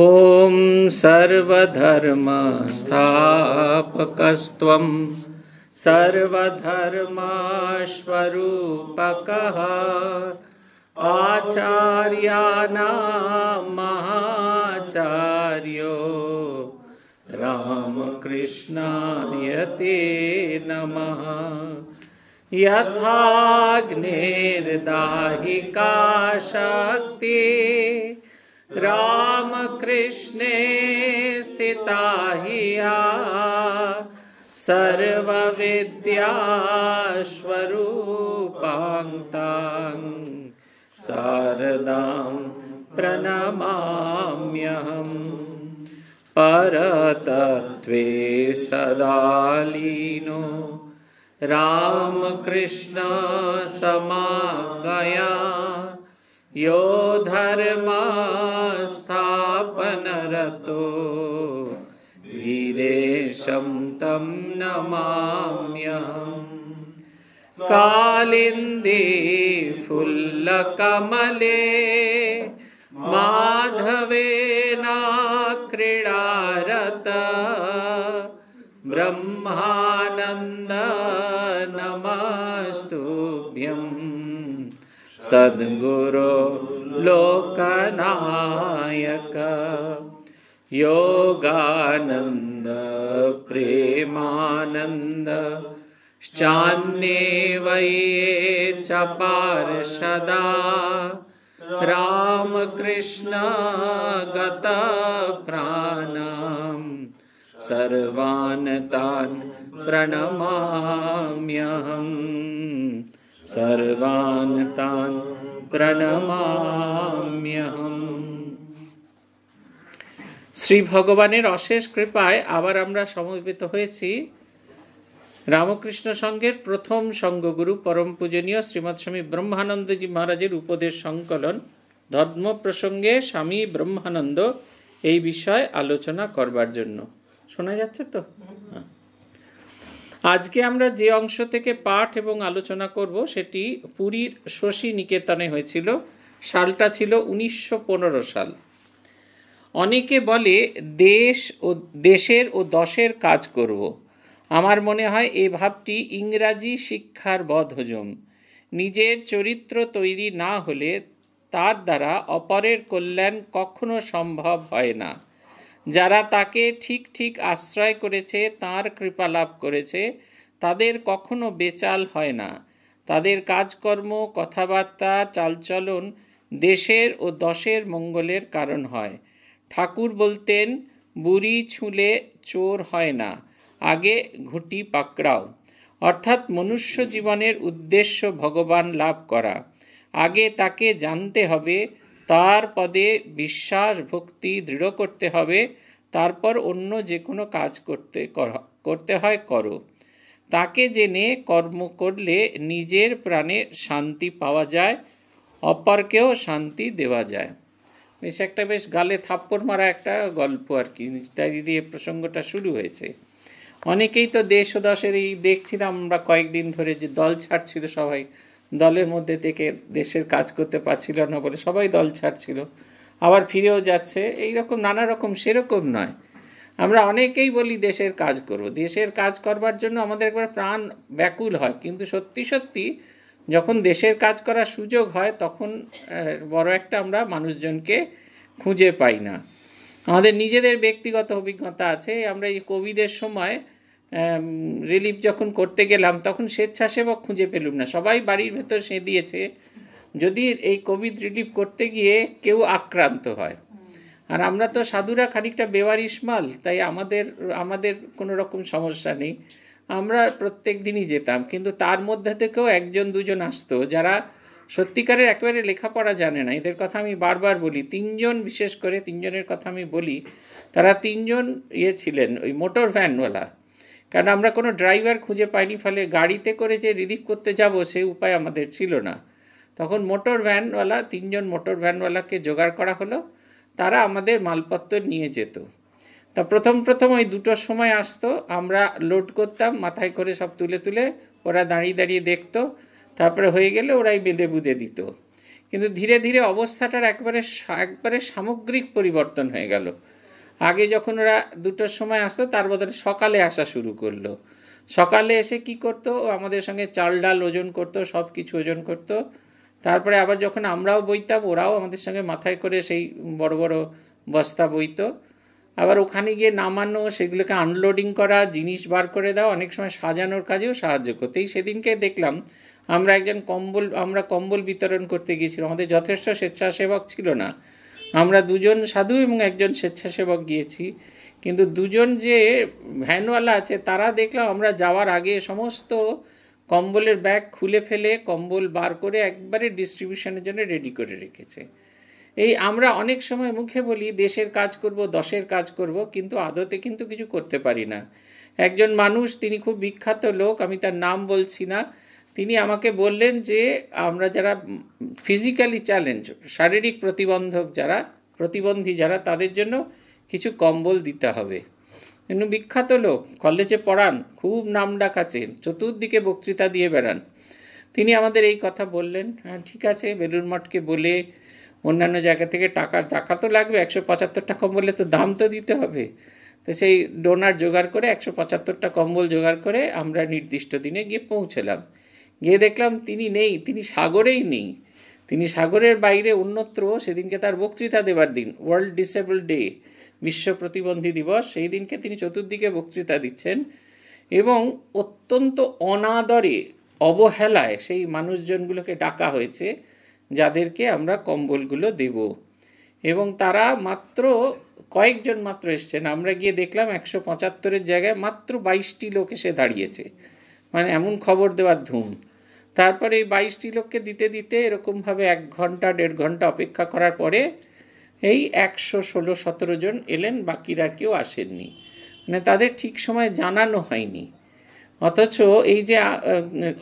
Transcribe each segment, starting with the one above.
ॐ सर्वधर्मस्थापकस्त्वं सर्वधर्माश्वरूपकः आचार्याणां महाचार्यो रामकृष्णायते नमः यथाग्नेर्दाहिका शक्तिः रामकृष्णे स्थिता हि या सर्वविद्यास्वरूपां तां शारदां प्रणमाम्यहम् परतत्त्वे सदा यो धर्मास्थापनरतो वीरेशं तं नमाम्यहम् कालिन्दी फुल्लकमले माधवेनाक्रीडारत ब्रह्मानन्द नमस्तुभ्यम् सद्गुरो लोकनायक योगानन्द प्रेमानन्दश्चान्ये वये च पार्षदा रामकृष्णगतप्राणां सर्वान् तान् प्रणमाम्यहम् सर्वान् तान् প্রণমাম্যহম শ্রী ভগবানের অশেষ কৃপায় আবার আমরা সমবেত হয়েছি রামকৃষ্ণ সঙ্ঘের প্রথম সঙ্গগুরু পরম পূজনীয় শ্রীমৎ স্বামী ব্রহ্মানন্দজী মহারাজের উপদেশ সংকলন ধর্ম প্রসঙ্গে স্বামী ব্রহ্মানন্দ এই বিষয়ে আলোচনা করবার জন্য শোনা যাচ্ছে তো হ্যাঁ আজকে আমরা যে অংশ থেকে পাঠ এবং আলোচনা করব সেটি পুরীর শশী নিকেতনে হয়েছিল সালটা ছিল উনিশশো সাল অনেকে বলে দেশ ও দেশের ও দশের কাজ করব। আমার মনে হয় এ ভাবটি ইংরাজি শিক্ষার বদহজম নিজের চরিত্র তৈরি না হলে তার দ্বারা অপরের কল্যাণ কখনো সম্ভব হয় না যারা তাকে ঠিক ঠিক আশ্রয় করেছে তার কৃপা লাভ করেছে তাদের কখনো বেচাল হয় না তাদের কাজকর্ম কথাবার্তা চালচলন দেশের ও দশের মঙ্গলের কারণ হয় ঠাকুর বলতেন বুড়ি ছুঁলে চোর হয় না আগে ঘুটি পাকড়াও অর্থাৎ মনুষ্য জীবনের উদ্দেশ্য ভগবান লাভ করা আগে তাকে জানতে হবে তার পদে বিশ্বাস ভক্তি দৃঢ় করতে হবে তারপর অন্য যে কোনো কাজ করতে করতে হয় করো তাকে জেনে কর্ম করলে নিজের প্রাণে শান্তি পাওয়া যায় অপরকেও শান্তি দেওয়া যায় বেশ একটা বেশ গালে থাপ্পড় মারা একটা গল্প আর কি তাই দিদি এই প্রসঙ্গটা শুরু হয়েছে অনেকেই তো দেশ ও দশের এই দেখছিলাম আমরা কয়েকদিন ধরে যে দল ছাড়ছিল সবাই দলের মধ্যে থেকে দেশের কাজ করতে পারছিল না বলে সবাই দল ছাড়ছিল আবার ফিরেও যাচ্ছে এই রকম নানা রকম সেরকম নয় আমরা অনেকেই বলি দেশের কাজ করব দেশের কাজ করবার জন্য আমাদের একবার প্রাণ ব্যাকুল হয় কিন্তু সত্যি সত্যি যখন দেশের কাজ করার সুযোগ হয় তখন বড় একটা আমরা মানুষজনকে খুঁজে পাই না আমাদের নিজেদের ব্যক্তিগত অভিজ্ঞতা আছে আমরা এই কোভিডের সময় রিলিফ যখন করতে গেলাম তখন স্বেচ্ছাসেবক খুঁজে পেলুম না সবাই বাড়ির ভেতর সে দিয়েছে যদি এই কোভিড রিলিফ করতে গিয়ে কেউ আক্রান্ত হয় আর আমরা তো সাধুরা খানিকটা বেওয়ারিশ মাল তাই আমাদের আমাদের কোনো রকম সমস্যা নেই আমরা প্রত্যেক দিনই যেতাম কিন্তু তার মধ্যে থেকেও একজন দুজন আসতো যারা সত্যিকারের একেবারে লেখাপড়া জানে না এদের কথা আমি বারবার বলি তিনজন বিশেষ করে তিনজনের কথা আমি বলি তারা তিনজন ইয়ে ছিলেন ওই মোটর ভ্যানওয়ালা কারণ আমরা কোনো ড্রাইভার খুঁজে পাইনি ফলে গাড়িতে করে যে রিলিফ করতে যাব সে উপায় আমাদের ছিল না তখন মোটর ভ্যানওয়ালা তিনজন মোটর ভ্যানওয়ালাকে জোগাড় করা হলো তারা আমাদের মালপত্র নিয়ে যেত তা প্রথম প্রথম ওই দুটোর সময় আসতো আমরা লোড করতাম মাথায় করে সব তুলে তুলে ওরা দাঁড়িয়ে দাঁড়িয়ে দেখতো তারপরে হয়ে গেলে ওরাই বেঁধে বুঁধে দিত কিন্তু ধীরে ধীরে অবস্থাটার একবারে একবারে সামগ্রিক পরিবর্তন হয়ে গেল আগে যখন ওরা দুটোর সময় আসতো তার বদলে সকালে আসা শুরু করলো সকালে এসে কি করতো আমাদের সঙ্গে চাল ডাল ওজন করতো সব কিছু ওজন করতো তারপরে আবার যখন আমরাও বইতাম ওরাও আমাদের সঙ্গে মাথায় করে সেই বড় বড় বস্তা বইতো আবার ওখানে গিয়ে নামানো সেগুলোকে আনলোডিং করা জিনিস বার করে দেওয়া অনেক সময় সাজানোর কাজেও সাহায্য করতো এই সেদিনকে দেখলাম আমরা একজন কম্বল আমরা কম্বল বিতরণ করতে গিয়েছিলাম আমাদের যথেষ্ট স্বেচ্ছাসেবক ছিল না আমরা দুজন সাধু এবং একজন স্বেচ্ছাসেবক গিয়েছি কিন্তু দুজন যে ভ্যানওয়ালা আছে তারা দেখলাম আমরা যাওয়ার আগে সমস্ত কম্বলের ব্যাগ খুলে ফেলে কম্বল বার করে একবারে ডিস্ট্রিবিউশনের জন্য রেডি করে রেখেছে এই আমরা অনেক সময় মুখে বলি দেশের কাজ করব দশের কাজ করব কিন্তু আদতে কিন্তু কিছু করতে পারি না একজন মানুষ তিনি খুব বিখ্যাত লোক আমি তার নাম বলছি না তিনি আমাকে বললেন যে আমরা যারা ফিজিক্যালি চ্যালেঞ্জ শারীরিক প্রতিবন্ধক যারা প্রতিবন্ধী যারা তাদের জন্য কিছু কম্বল দিতে হবে কিন্তু বিখ্যাত লোক কলেজে পড়ান খুব নাম ডাকাছেন চতুর্দিকে বক্তৃতা দিয়ে বেড়ান তিনি আমাদের এই কথা বললেন হ্যাঁ ঠিক আছে বেলুর মঠকে বলে অন্যান্য জায়গা থেকে টাকা টাকা তো লাগবে একশো পঁচাত্তরটা কম্বলে তো দাম তো দিতে হবে তো সেই ডোনার জোগাড় করে একশো পঁচাত্তরটা কম্বল জোগাড় করে আমরা নির্দিষ্ট দিনে গিয়ে পৌঁছলাম গিয়ে দেখলাম তিনি নেই তিনি সাগরেই নেই তিনি সাগরের বাইরে অন্যত্র সেদিনকে তার বক্তৃতা দেবার দিন ওয়ার্ল্ড ডিসেবল ডে বিশ্ব প্রতিবন্ধী দিবস সেই দিনকে তিনি চতুর্দিকে বক্তৃতা দিচ্ছেন এবং অত্যন্ত অনাদরে অবহেলায় সেই মানুষজনগুলোকে ডাকা হয়েছে যাদেরকে আমরা কম্বলগুলো দেব এবং তারা মাত্র কয়েকজন মাত্র এসছেন আমরা গিয়ে দেখলাম একশো পঁচাত্তরের জায়গায় মাত্র বাইশটি লোক এসে দাঁড়িয়েছে মানে এমন খবর দেওয়ার ধুম তারপরে এই বাইশটি লোককে দিতে দিতে এরকমভাবে এক ঘন্টা দেড় ঘন্টা অপেক্ষা করার পরে এই একশো ষোলো সতেরো জন এলেন বাকিরা কেউ আসেননি মানে তাদের ঠিক সময় জানানো হয়নি অথচ এই যে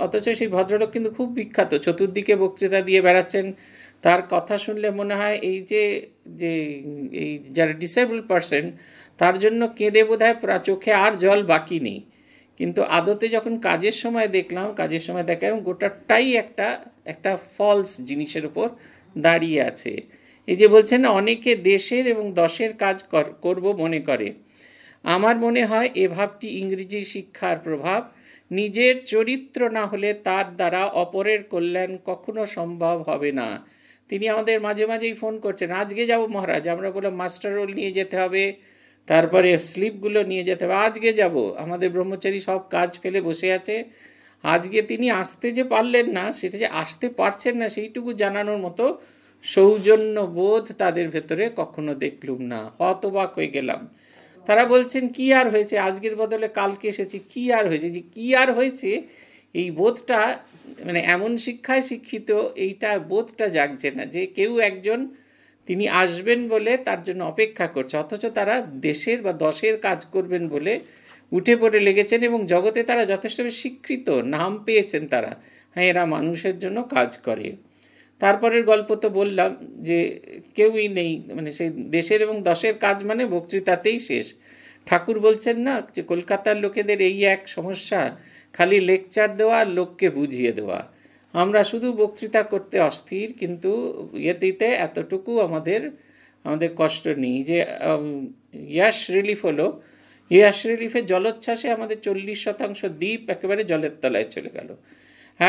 অথচ সেই ভদ্রলোক কিন্তু খুব বিখ্যাত চতুর্দিকে বক্তৃতা দিয়ে বেড়াচ্ছেন তার কথা শুনলে মনে হয় এই যে যে এই যারা ডিসেবল পারসন তার জন্য কেঁদে বোধ হয় চোখে আর জল বাকি নেই কিন্তু আদতে যখন কাজের সময় দেখলাম কাজের সময় দেখলাম গোটাটাই একটা একটা ফলস জিনিসের উপর দাঁড়িয়ে আছে এই যে বলছেন অনেকে দেশের এবং দশের কাজ করব মনে করে আমার মনে হয় এ ভাবটি ইংরেজি শিক্ষার প্রভাব নিজের চরিত্র না হলে তার দ্বারা অপরের কল্যাণ কখনো সম্ভব হবে না তিনি আমাদের মাঝে মাঝেই ফোন করছেন আজকে যাব মহারাজ আমরা বললাম মাস্টার রোল নিয়ে যেতে হবে তারপরে স্লিপগুলো নিয়ে যেতে হবে আজকে যাব আমাদের ব্রহ্মচারী সব কাজ ফেলে বসে আছে আজকে তিনি আসতে যে পারলেন না সেটা যে আসতে পারছেন না সেইটুকু জানানোর মতো সৌজন্য বোধ তাদের ভেতরে কখনো দেখলুম না হতবাক হয়ে গেলাম তারা বলছেন কি আর হয়েছে আজকের বদলে কালকে এসেছি কি আর হয়েছে যে কি আর হয়েছে এই বোধটা মানে এমন শিক্ষায় শিক্ষিত এইটা বোধটা জাগছে না যে কেউ একজন তিনি আসবেন বলে তার জন্য অপেক্ষা করছে অথচ তারা দেশের বা দশের কাজ করবেন বলে উঠে পড়ে লেগেছেন এবং জগতে তারা যথেষ্টভাবে স্বীকৃত নাম পেয়েছেন তারা হ্যাঁ এরা মানুষের জন্য কাজ করে তারপরের গল্প তো বললাম যে কেউই নেই মানে সেই দেশের এবং দশের কাজ মানে বক্তৃতাতেই শেষ ঠাকুর বলছেন না যে কলকাতার লোকেদের এই এক সমস্যা খালি লেকচার দেওয়া আর লোককে বুঝিয়ে দেওয়া আমরা শুধু বক্তৃতা করতে অস্থির কিন্তু ইয়েতে এতটুকু আমাদের আমাদের কষ্ট নেই যে ইয়াস রিলিফ হলো ইয়াস রিলিফে জলোচ্ছ্বাসে আমাদের চল্লিশ শতাংশ দ্বীপ একেবারে জলের তলায় চলে গেল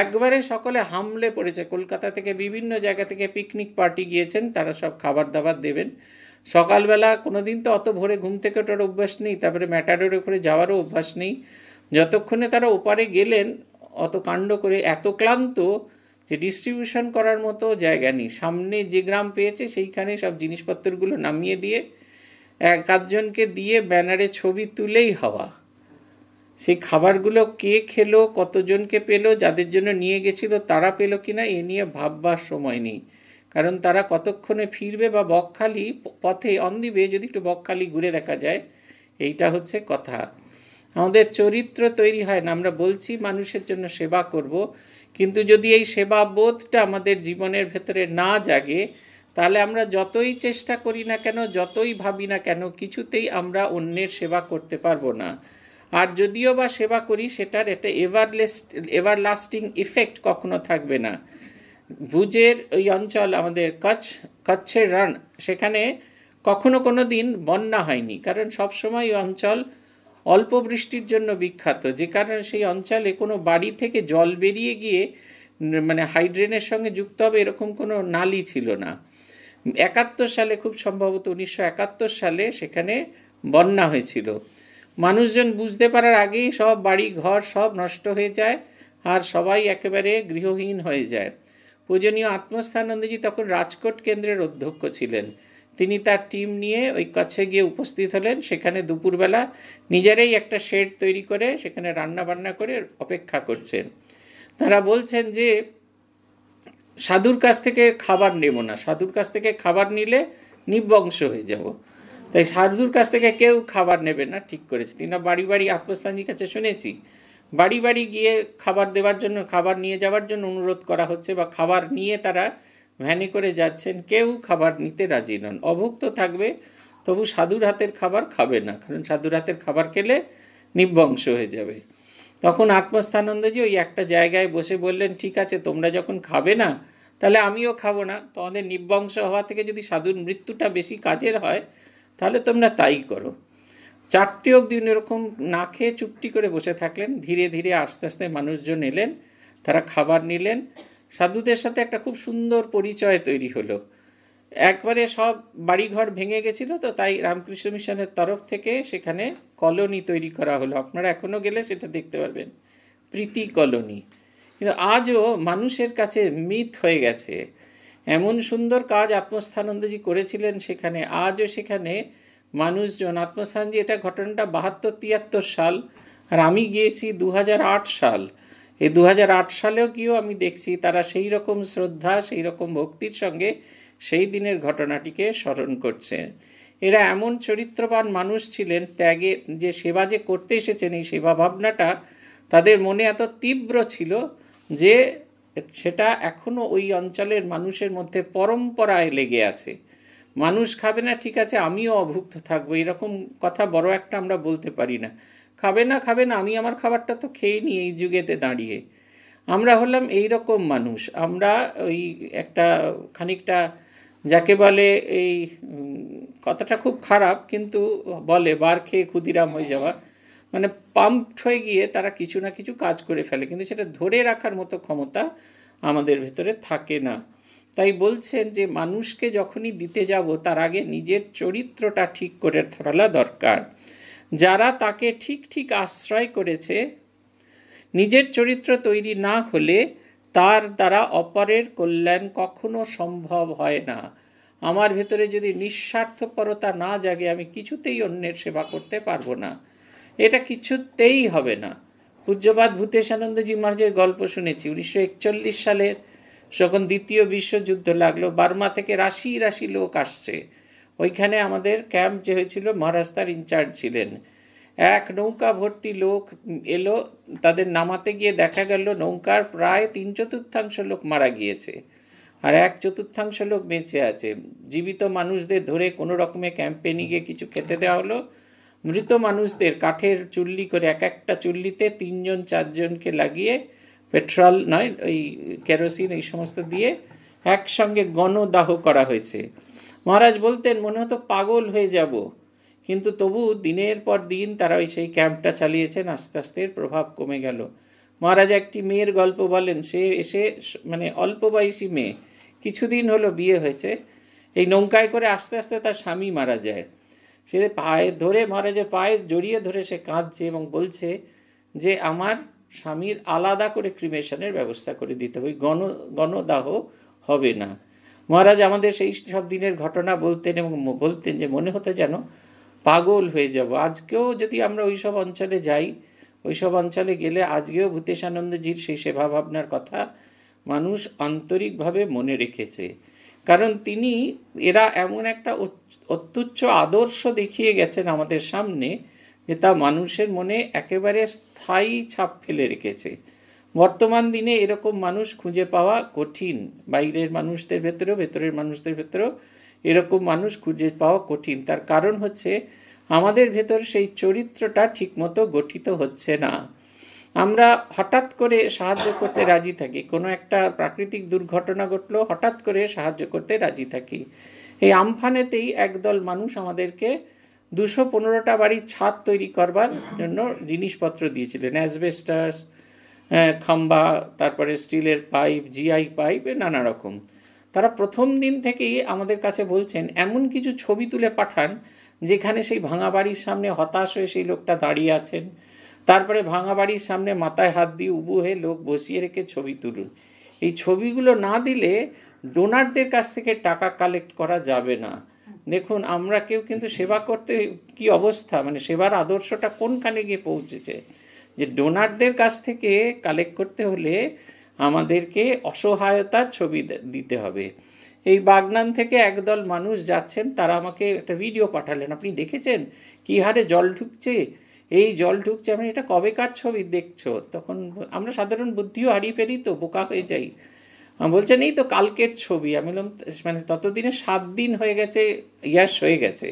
একবারে সকলে হামলে পড়েছে কলকাতা থেকে বিভিন্ন জায়গা থেকে পিকনিক পার্টি গিয়েছেন তারা সব খাবার দাবার দেবেন সকালবেলা কোনো দিন তো অত ভোরে ঘুম থেকে ওঠার অভ্যাস নেই তারপরে ম্যাটাডোরে করে যাওয়ারও অভ্যাস নেই যতক্ষণে তারা ওপারে গেলেন অত কাণ্ড করে এত ক্লান্ত যে ডিস্ট্রিবিউশন করার মতো জায়গা নেই সামনে যে গ্রাম পেয়েছে সেইখানে সব জিনিসপত্রগুলো নামিয়ে দিয়ে এক আধজনকে দিয়ে ব্যানারে ছবি তুলেই হওয়া সেই খাবারগুলো কে খেলো কতজনকে পেলো যাদের জন্য নিয়ে গেছিল তারা পেলো কি না এ নিয়ে ভাববার সময় নেই কারণ তারা কতক্ষণে ফিরবে বা বকখালি পথে অন দিবে যদি একটু বকখালি ঘুরে দেখা যায় এইটা হচ্ছে কথা আমাদের চরিত্র তৈরি হয় না আমরা বলছি মানুষের জন্য সেবা করব কিন্তু যদি এই সেবা বোধটা আমাদের জীবনের ভেতরে না জাগে তাহলে আমরা যতই চেষ্টা করি না কেন যতই ভাবি না কেন কিছুতেই আমরা অন্যের সেবা করতে পারবো না আর যদিও বা সেবা করি সেটার একটা এভার এভারলাস্টিং ইফেক্ট কখনো থাকবে না ভুজের ওই অঞ্চল আমাদের কচ্ছ কচ্ছের রান সেখানে কখনো কোনো দিন বন্যা হয়নি কারণ সবসময় ওই অঞ্চল অল্প বৃষ্টির জন্য বিখ্যাত যে কারণে সেই অঞ্চলে কোনো বাড়ি থেকে জল বেরিয়ে গিয়ে মানে হাইড্রেনের সঙ্গে যুক্ত হবে এরকম কোনো নালি ছিল না একাত্তর সালে খুব সম্ভবত উনিশশো একাত্তর সালে সেখানে বন্যা হয়েছিল মানুষজন বুঝতে পারার আগেই সব বাড়ি ঘর সব নষ্ট হয়ে যায় আর সবাই একেবারে গৃহহীন হয়ে যায় পূজনীয় আত্মস্থানন্দজি তখন রাজকোট কেন্দ্রের অধ্যক্ষ ছিলেন তিনি তার টিম নিয়ে ওই কাছে গিয়ে উপস্থিত হলেন সেখানে দুপুরবেলা নিজেরাই একটা শেড তৈরি করে সেখানে রান্না বান্না করে অপেক্ষা করছেন তারা বলছেন যে সাধুর কাছ থেকে খাবার নেব না সাধুর কাছ থেকে খাবার নিলে নিবংশ হয়ে যাব তাই সাধুর কাছ থেকে কেউ খাবার নেবে না ঠিক করেছে তিনি বাড়ি বাড়ি আত্মস্থানীর কাছে শুনেছি বাড়ি বাড়ি গিয়ে খাবার দেওয়ার জন্য খাবার নিয়ে যাওয়ার জন্য অনুরোধ করা হচ্ছে বা খাবার নিয়ে তারা ভ্যানে করে যাচ্ছেন কেউ খাবার নিতে রাজি নন অভুক্ত থাকবে তবু সাধুর হাতের খাবার খাবে না কারণ সাধুর হাতের খাবার খেলে নিবংশ হয়ে যাবে তখন আত্মস্থানন্দজি ওই একটা জায়গায় বসে বললেন ঠিক আছে তোমরা যখন খাবে না তাহলে আমিও খাবো না তোমাদের নিবংশ হওয়া থেকে যদি সাধুর মৃত্যুটা বেশি কাজের হয় তাহলে তোমরা তাই করো চারটে অবধি এরকম না খেয়ে চুপটি করে বসে থাকলেন ধীরে ধীরে আস্তে আস্তে মানুষজন এলেন তারা খাবার নিলেন সাধুদের সাথে একটা খুব সুন্দর পরিচয় তৈরি হলো একবারে সব বাড়িঘর ভেঙে গেছিল তো তাই রামকৃষ্ণ মিশনের তরফ থেকে সেখানে কলোনি তৈরি করা হলো আপনারা এখনও গেলে সেটা দেখতে পারবেন প্রীতি কলোনি কিন্তু আজও মানুষের কাছে মিথ হয়ে গেছে এমন সুন্দর কাজ আত্মস্থানন্দজি করেছিলেন সেখানে আজও সেখানে মানুষজন আত্মস্থানজি এটা ঘটনাটা বাহাত্তর তিয়াত্তর সাল আর আমি গিয়েছি দু সাল এই দু সালেও গিয়েও আমি দেখছি তারা সেই রকম শ্রদ্ধা সেই রকম ভক্তির সঙ্গে সেই দিনের ঘটনাটিকে স্মরণ করছে এরা এমন চরিত্রবান মানুষ ছিলেন ত্যাগে যে সেবা যে করতে এসেছেন এই সেবা ভাবনাটা তাদের মনে এত তীব্র ছিল যে সেটা এখনও ওই অঞ্চলের মানুষের মধ্যে পরম্পরায় লেগে আছে মানুষ খাবে না ঠিক আছে আমিও অভুক্ত থাকবো এরকম কথা বড় একটা আমরা বলতে পারি না খাবে না খাবে না আমি আমার খাবারটা তো খেয়ে নিই এই যুগেতে দাঁড়িয়ে আমরা হলাম এই রকম মানুষ আমরা ওই একটা খানিকটা যাকে বলে এই কথাটা খুব খারাপ কিন্তু বলে বার খেয়ে ক্ষুদিরাম হয়ে যাওয়া মানে পাম্প হয়ে গিয়ে তারা কিছু না কিছু কাজ করে ফেলে কিন্তু সেটা ধরে রাখার মতো ক্ষমতা আমাদের ভেতরে থাকে না তাই বলছেন যে মানুষকে যখনই দিতে যাব তার আগে নিজের চরিত্রটা ঠিক করে ফেলা দরকার যারা তাকে ঠিক ঠিক আশ্রয় করেছে নিজের চরিত্র তৈরি না হলে তার দ্বারা অপরের কল্যাণ কখনো সম্ভব হয় না আমার ভেতরে যদি নিঃস্বার্থপরতা না জাগে আমি কিছুতেই অন্যের সেবা করতে পারবো না এটা কিছুতেই হবে না পূজ্যবাদ ভূতেশানন্দজি মহারাজের গল্প শুনেছি উনিশশো একচল্লিশ সালের যখন দ্বিতীয় বিশ্বযুদ্ধ লাগলো বার্মা থেকে রাশি রাশি লোক আসছে ওইখানে আমাদের ক্যাম্প যে হয়েছিল মহারাস্তার ইনচার্জ ছিলেন এক নৌকা ভর্তি লোক এলো তাদের নামাতে গিয়ে দেখা গেল নৌকার প্রায় তিন চতুর্থাংশ লোক মারা গিয়েছে আর এক চতুর্থাংশ লোক বেঁচে আছে জীবিত মানুষদের ধরে কোনো রকমে ক্যাম্পে নিয়ে গিয়ে কিছু খেতে দেওয়া হলো মৃত মানুষদের কাঠের চুল্লি করে এক একটা চুল্লিতে তিনজন চারজনকে লাগিয়ে পেট্রোল নয় ওই কেরোসিন এই সমস্ত দিয়ে একসঙ্গে গণদাহ করা হয়েছে মহারাজ বলতেন মনে হতো পাগল হয়ে যাব কিন্তু তবু দিনের পর দিন তারা ওই সেই ক্যাম্পটা চালিয়েছেন আস্তে আস্তে প্রভাব কমে গেল মহারাজ একটি মেয়ের গল্প বলেন সে এসে মানে অল্প বয়সী মেয়ে কিছুদিন হলো বিয়ে হয়েছে এই নৌকায় করে আস্তে আস্তে তার স্বামী মারা যায় সে পায়ে ধরে মহারাজের পায়ে জড়িয়ে ধরে সে কাঁদছে এবং বলছে যে আমার স্বামীর আলাদা করে ক্রিমেশনের ব্যবস্থা করে দিতে হবে গণ গণদাহ হবে না মহারাজ আমাদের সেই সব দিনের ঘটনা বলতেন এবং বলতেন যে মনে হতো যেন পাগল হয়ে যাব আজকেও যদি আমরা ওই সব অঞ্চলে যাই ওই সব অঞ্চলে গেলে আজকেও ভূতেশানন্দজির সেই সেবা ভাবনার কথা মানুষ আন্তরিকভাবে মনে রেখেছে কারণ তিনি এরা এমন একটা অত্যুচ্চ আদর্শ দেখিয়ে গেছেন আমাদের সামনে যে তা মানুষের মনে একেবারে স্থায়ী ছাপ ফেলে রেখেছে বর্তমান দিনে এরকম মানুষ খুঁজে পাওয়া কঠিন বাইরের মানুষদের ভেতরেও ভেতরের মানুষদের ভেতরেও এরকম মানুষ খুঁজে পাওয়া কঠিন তার কারণ হচ্ছে আমাদের ভেতর সেই চরিত্রটা ঠিকমতো গঠিত হচ্ছে না আমরা হঠাৎ করে সাহায্য করতে রাজি থাকি কোনো একটা প্রাকৃতিক দুর্ঘটনা ঘটলো হঠাৎ করে সাহায্য করতে রাজি থাকি এই আমফানেতেই একদল মানুষ আমাদেরকে দুশো পনেরোটা বাড়ির ছাদ তৈরি করবার জন্য জিনিসপত্র দিয়েছিলেন অ্যাসবেস্টার্স খাম্বা তারপরে স্টিলের পাইপ জিআই পাইপ নানা রকম তারা প্রথম দিন থেকেই আমাদের কাছে বলছেন এমন কিছু ছবি তুলে পাঠান যেখানে সেই ভাঙা বাড়ির সামনে হতাশ হয়ে সেই লোকটা দাঁড়িয়ে আছেন তারপরে ভাঙা বাড়ির সামনে মাথায় হাত দিয়ে উবু হয়ে লোক বসিয়ে রেখে ছবি তুলুন এই ছবিগুলো না দিলে ডোনারদের কাছ থেকে টাকা কালেক্ট করা যাবে না দেখুন আমরা কেউ কিন্তু সেবা করতে কি অবস্থা মানে সেবার আদর্শটা কোনখানে গিয়ে পৌঁছেছে যে ডোনারদের কাছ থেকে কালেক্ট করতে হলে আমাদেরকে অসহায়তার ছবি দিতে হবে এই বাগনান থেকে একদল মানুষ যাচ্ছেন তারা আমাকে একটা ভিডিও পাঠালেন আপনি দেখেছেন কী হারে জল ঢুকছে এই জল ঢুকছে আপনি এটা কবেকার ছবি দেখছো তখন আমরা সাধারণ বুদ্ধিও হারিয়ে ফেলি তো বোকা হয়ে যাই বলছেন এই তো কালকের ছবি আমি বললাম মানে ততদিনে সাত দিন হয়ে গেছে ইয়াস হয়ে গেছে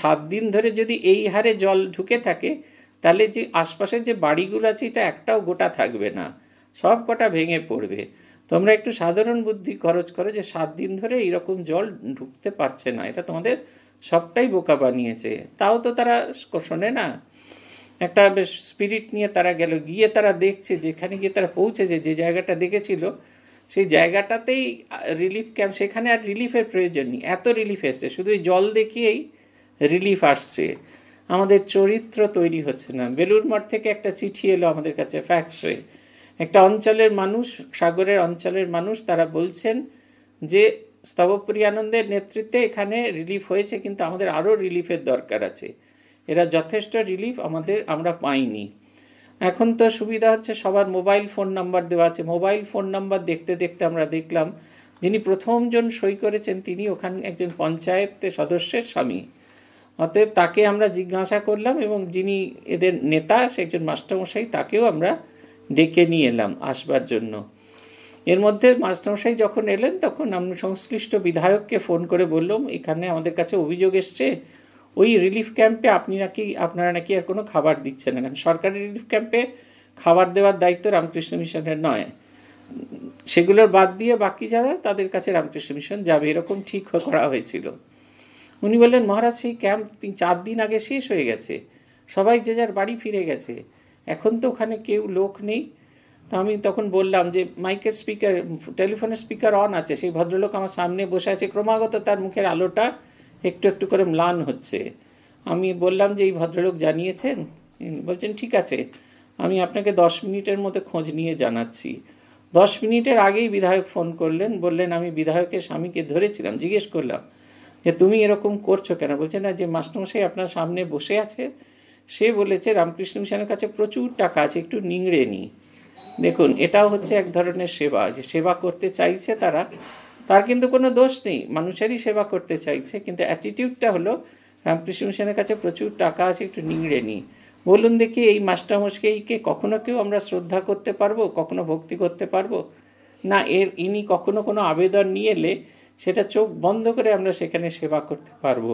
সাত দিন ধরে যদি এই হারে জল ঢুকে থাকে তাহলে যে আশপাশের যে বাড়িগুলো আছে এটা একটাও গোটা থাকবে না সব কটা ভেঙে পড়বে তোমরা একটু সাধারণ বুদ্ধি খরচ করো যে সাত দিন ধরে এইরকম জল ঢুকতে পারছে না এটা তোমাদের সবটাই বোকা বানিয়েছে তাও তো তারা শোনে না একটা বেশ স্পিরিট নিয়ে তারা গেল গিয়ে তারা দেখছে যেখানে গিয়ে তারা পৌঁছেছে যে জায়গাটা দেখেছিল সেই জায়গাটাতেই রিলিফ ক্যাম্প সেখানে আর রিলিফের প্রয়োজন নেই এত রিলিফ এসছে শুধু জল দেখিয়েই রিলিফ আসছে আমাদের চরিত্র তৈরি হচ্ছে না বেলুর মঠ থেকে একটা চিঠি এলো আমাদের কাছে হয়ে একটা অঞ্চলের মানুষ সাগরের অঞ্চলের মানুষ তারা বলছেন যে স্তবপ্রিয়ানন্দের নেতৃত্বে এখানে রিলিফ হয়েছে কিন্তু আমাদের আরও রিলিফের দরকার আছে এরা যথেষ্ট রিলিফ আমাদের আমরা পাইনি এখন তো সুবিধা হচ্ছে সবার মোবাইল ফোন নাম্বার দেওয়া আছে মোবাইল ফোন নাম্বার দেখতে দেখতে আমরা দেখলাম যিনি প্রথমজন সই করেছেন তিনি ওখানে একজন পঞ্চায়েতের সদস্যের স্বামী অতএব তাকে আমরা জিজ্ঞাসা করলাম এবং যিনি এদের নেতা সে একজন মাস্টারমশাই তাকেও আমরা ডেকে নিয়ে এলাম আসবার জন্য এর মধ্যে মাস্টারমশাই যখন এলেন তখন আমি সংশ্লিষ্ট বিধায়ককে ফোন করে বললাম এখানে আমাদের কাছে অভিযোগ এসছে ওই রিলিফ ক্যাম্পে আপনি নাকি আপনারা নাকি আর কোনো খাবার দিচ্ছেন না কারণ সরকারি রিলিফ ক্যাম্পে খাবার দেওয়ার দায়িত্ব রামকৃষ্ণ মিশনের নয় সেগুলোর বাদ দিয়ে বাকি যারা তাদের কাছে রামকৃষ্ণ মিশন যাবে এরকম ঠিক করা হয়েছিল উনি বললেন মহারাজ সেই ক্যাম্প চার দিন আগে শেষ হয়ে গেছে সবাই যে যার বাড়ি ফিরে গেছে এখন তো ওখানে কেউ লোক নেই তো আমি তখন বললাম যে মাইকের স্পিকার টেলিফোনের স্পিকার অন আছে সেই ভদ্রলোক আমার সামনে বসে আছে ক্রমাগত তার মুখের আলোটা একটু একটু করে ম্লান হচ্ছে আমি বললাম যে এই ভদ্রলোক জানিয়েছেন বলছেন ঠিক আছে আমি আপনাকে দশ মিনিটের মধ্যে খোঁজ নিয়ে জানাচ্ছি দশ মিনিটের আগেই বিধায়ক ফোন করলেন বললেন আমি বিধায়কের স্বামীকে ধরেছিলাম জিজ্ঞেস করলাম যে তুমি এরকম করছো কেন বলছে না যে মাস্টারমশাই আপনার সামনে বসে আছে সে বলেছে রামকৃষ্ণ মিশনের কাছে প্রচুর টাকা আছে একটু নিংড়ে নিই দেখুন এটাও হচ্ছে এক ধরনের সেবা যে সেবা করতে চাইছে তারা তার কিন্তু কোনো দোষ নেই মানুষেরই সেবা করতে চাইছে কিন্তু অ্যাটিটিউডটা হলো রামকৃষ্ণ মিশনের কাছে প্রচুর টাকা আছে একটু নিংড়ে নিই বলুন দেখি এই মাস্টারমশকেইকে কখনো কেউ আমরা শ্রদ্ধা করতে পারবো কখনো ভক্তি করতে পারবো না এর ইনি কখনো কোনো আবেদন নিয়ে এলে সেটা চোখ বন্ধ করে আমরা সেখানে সেবা করতে পারবো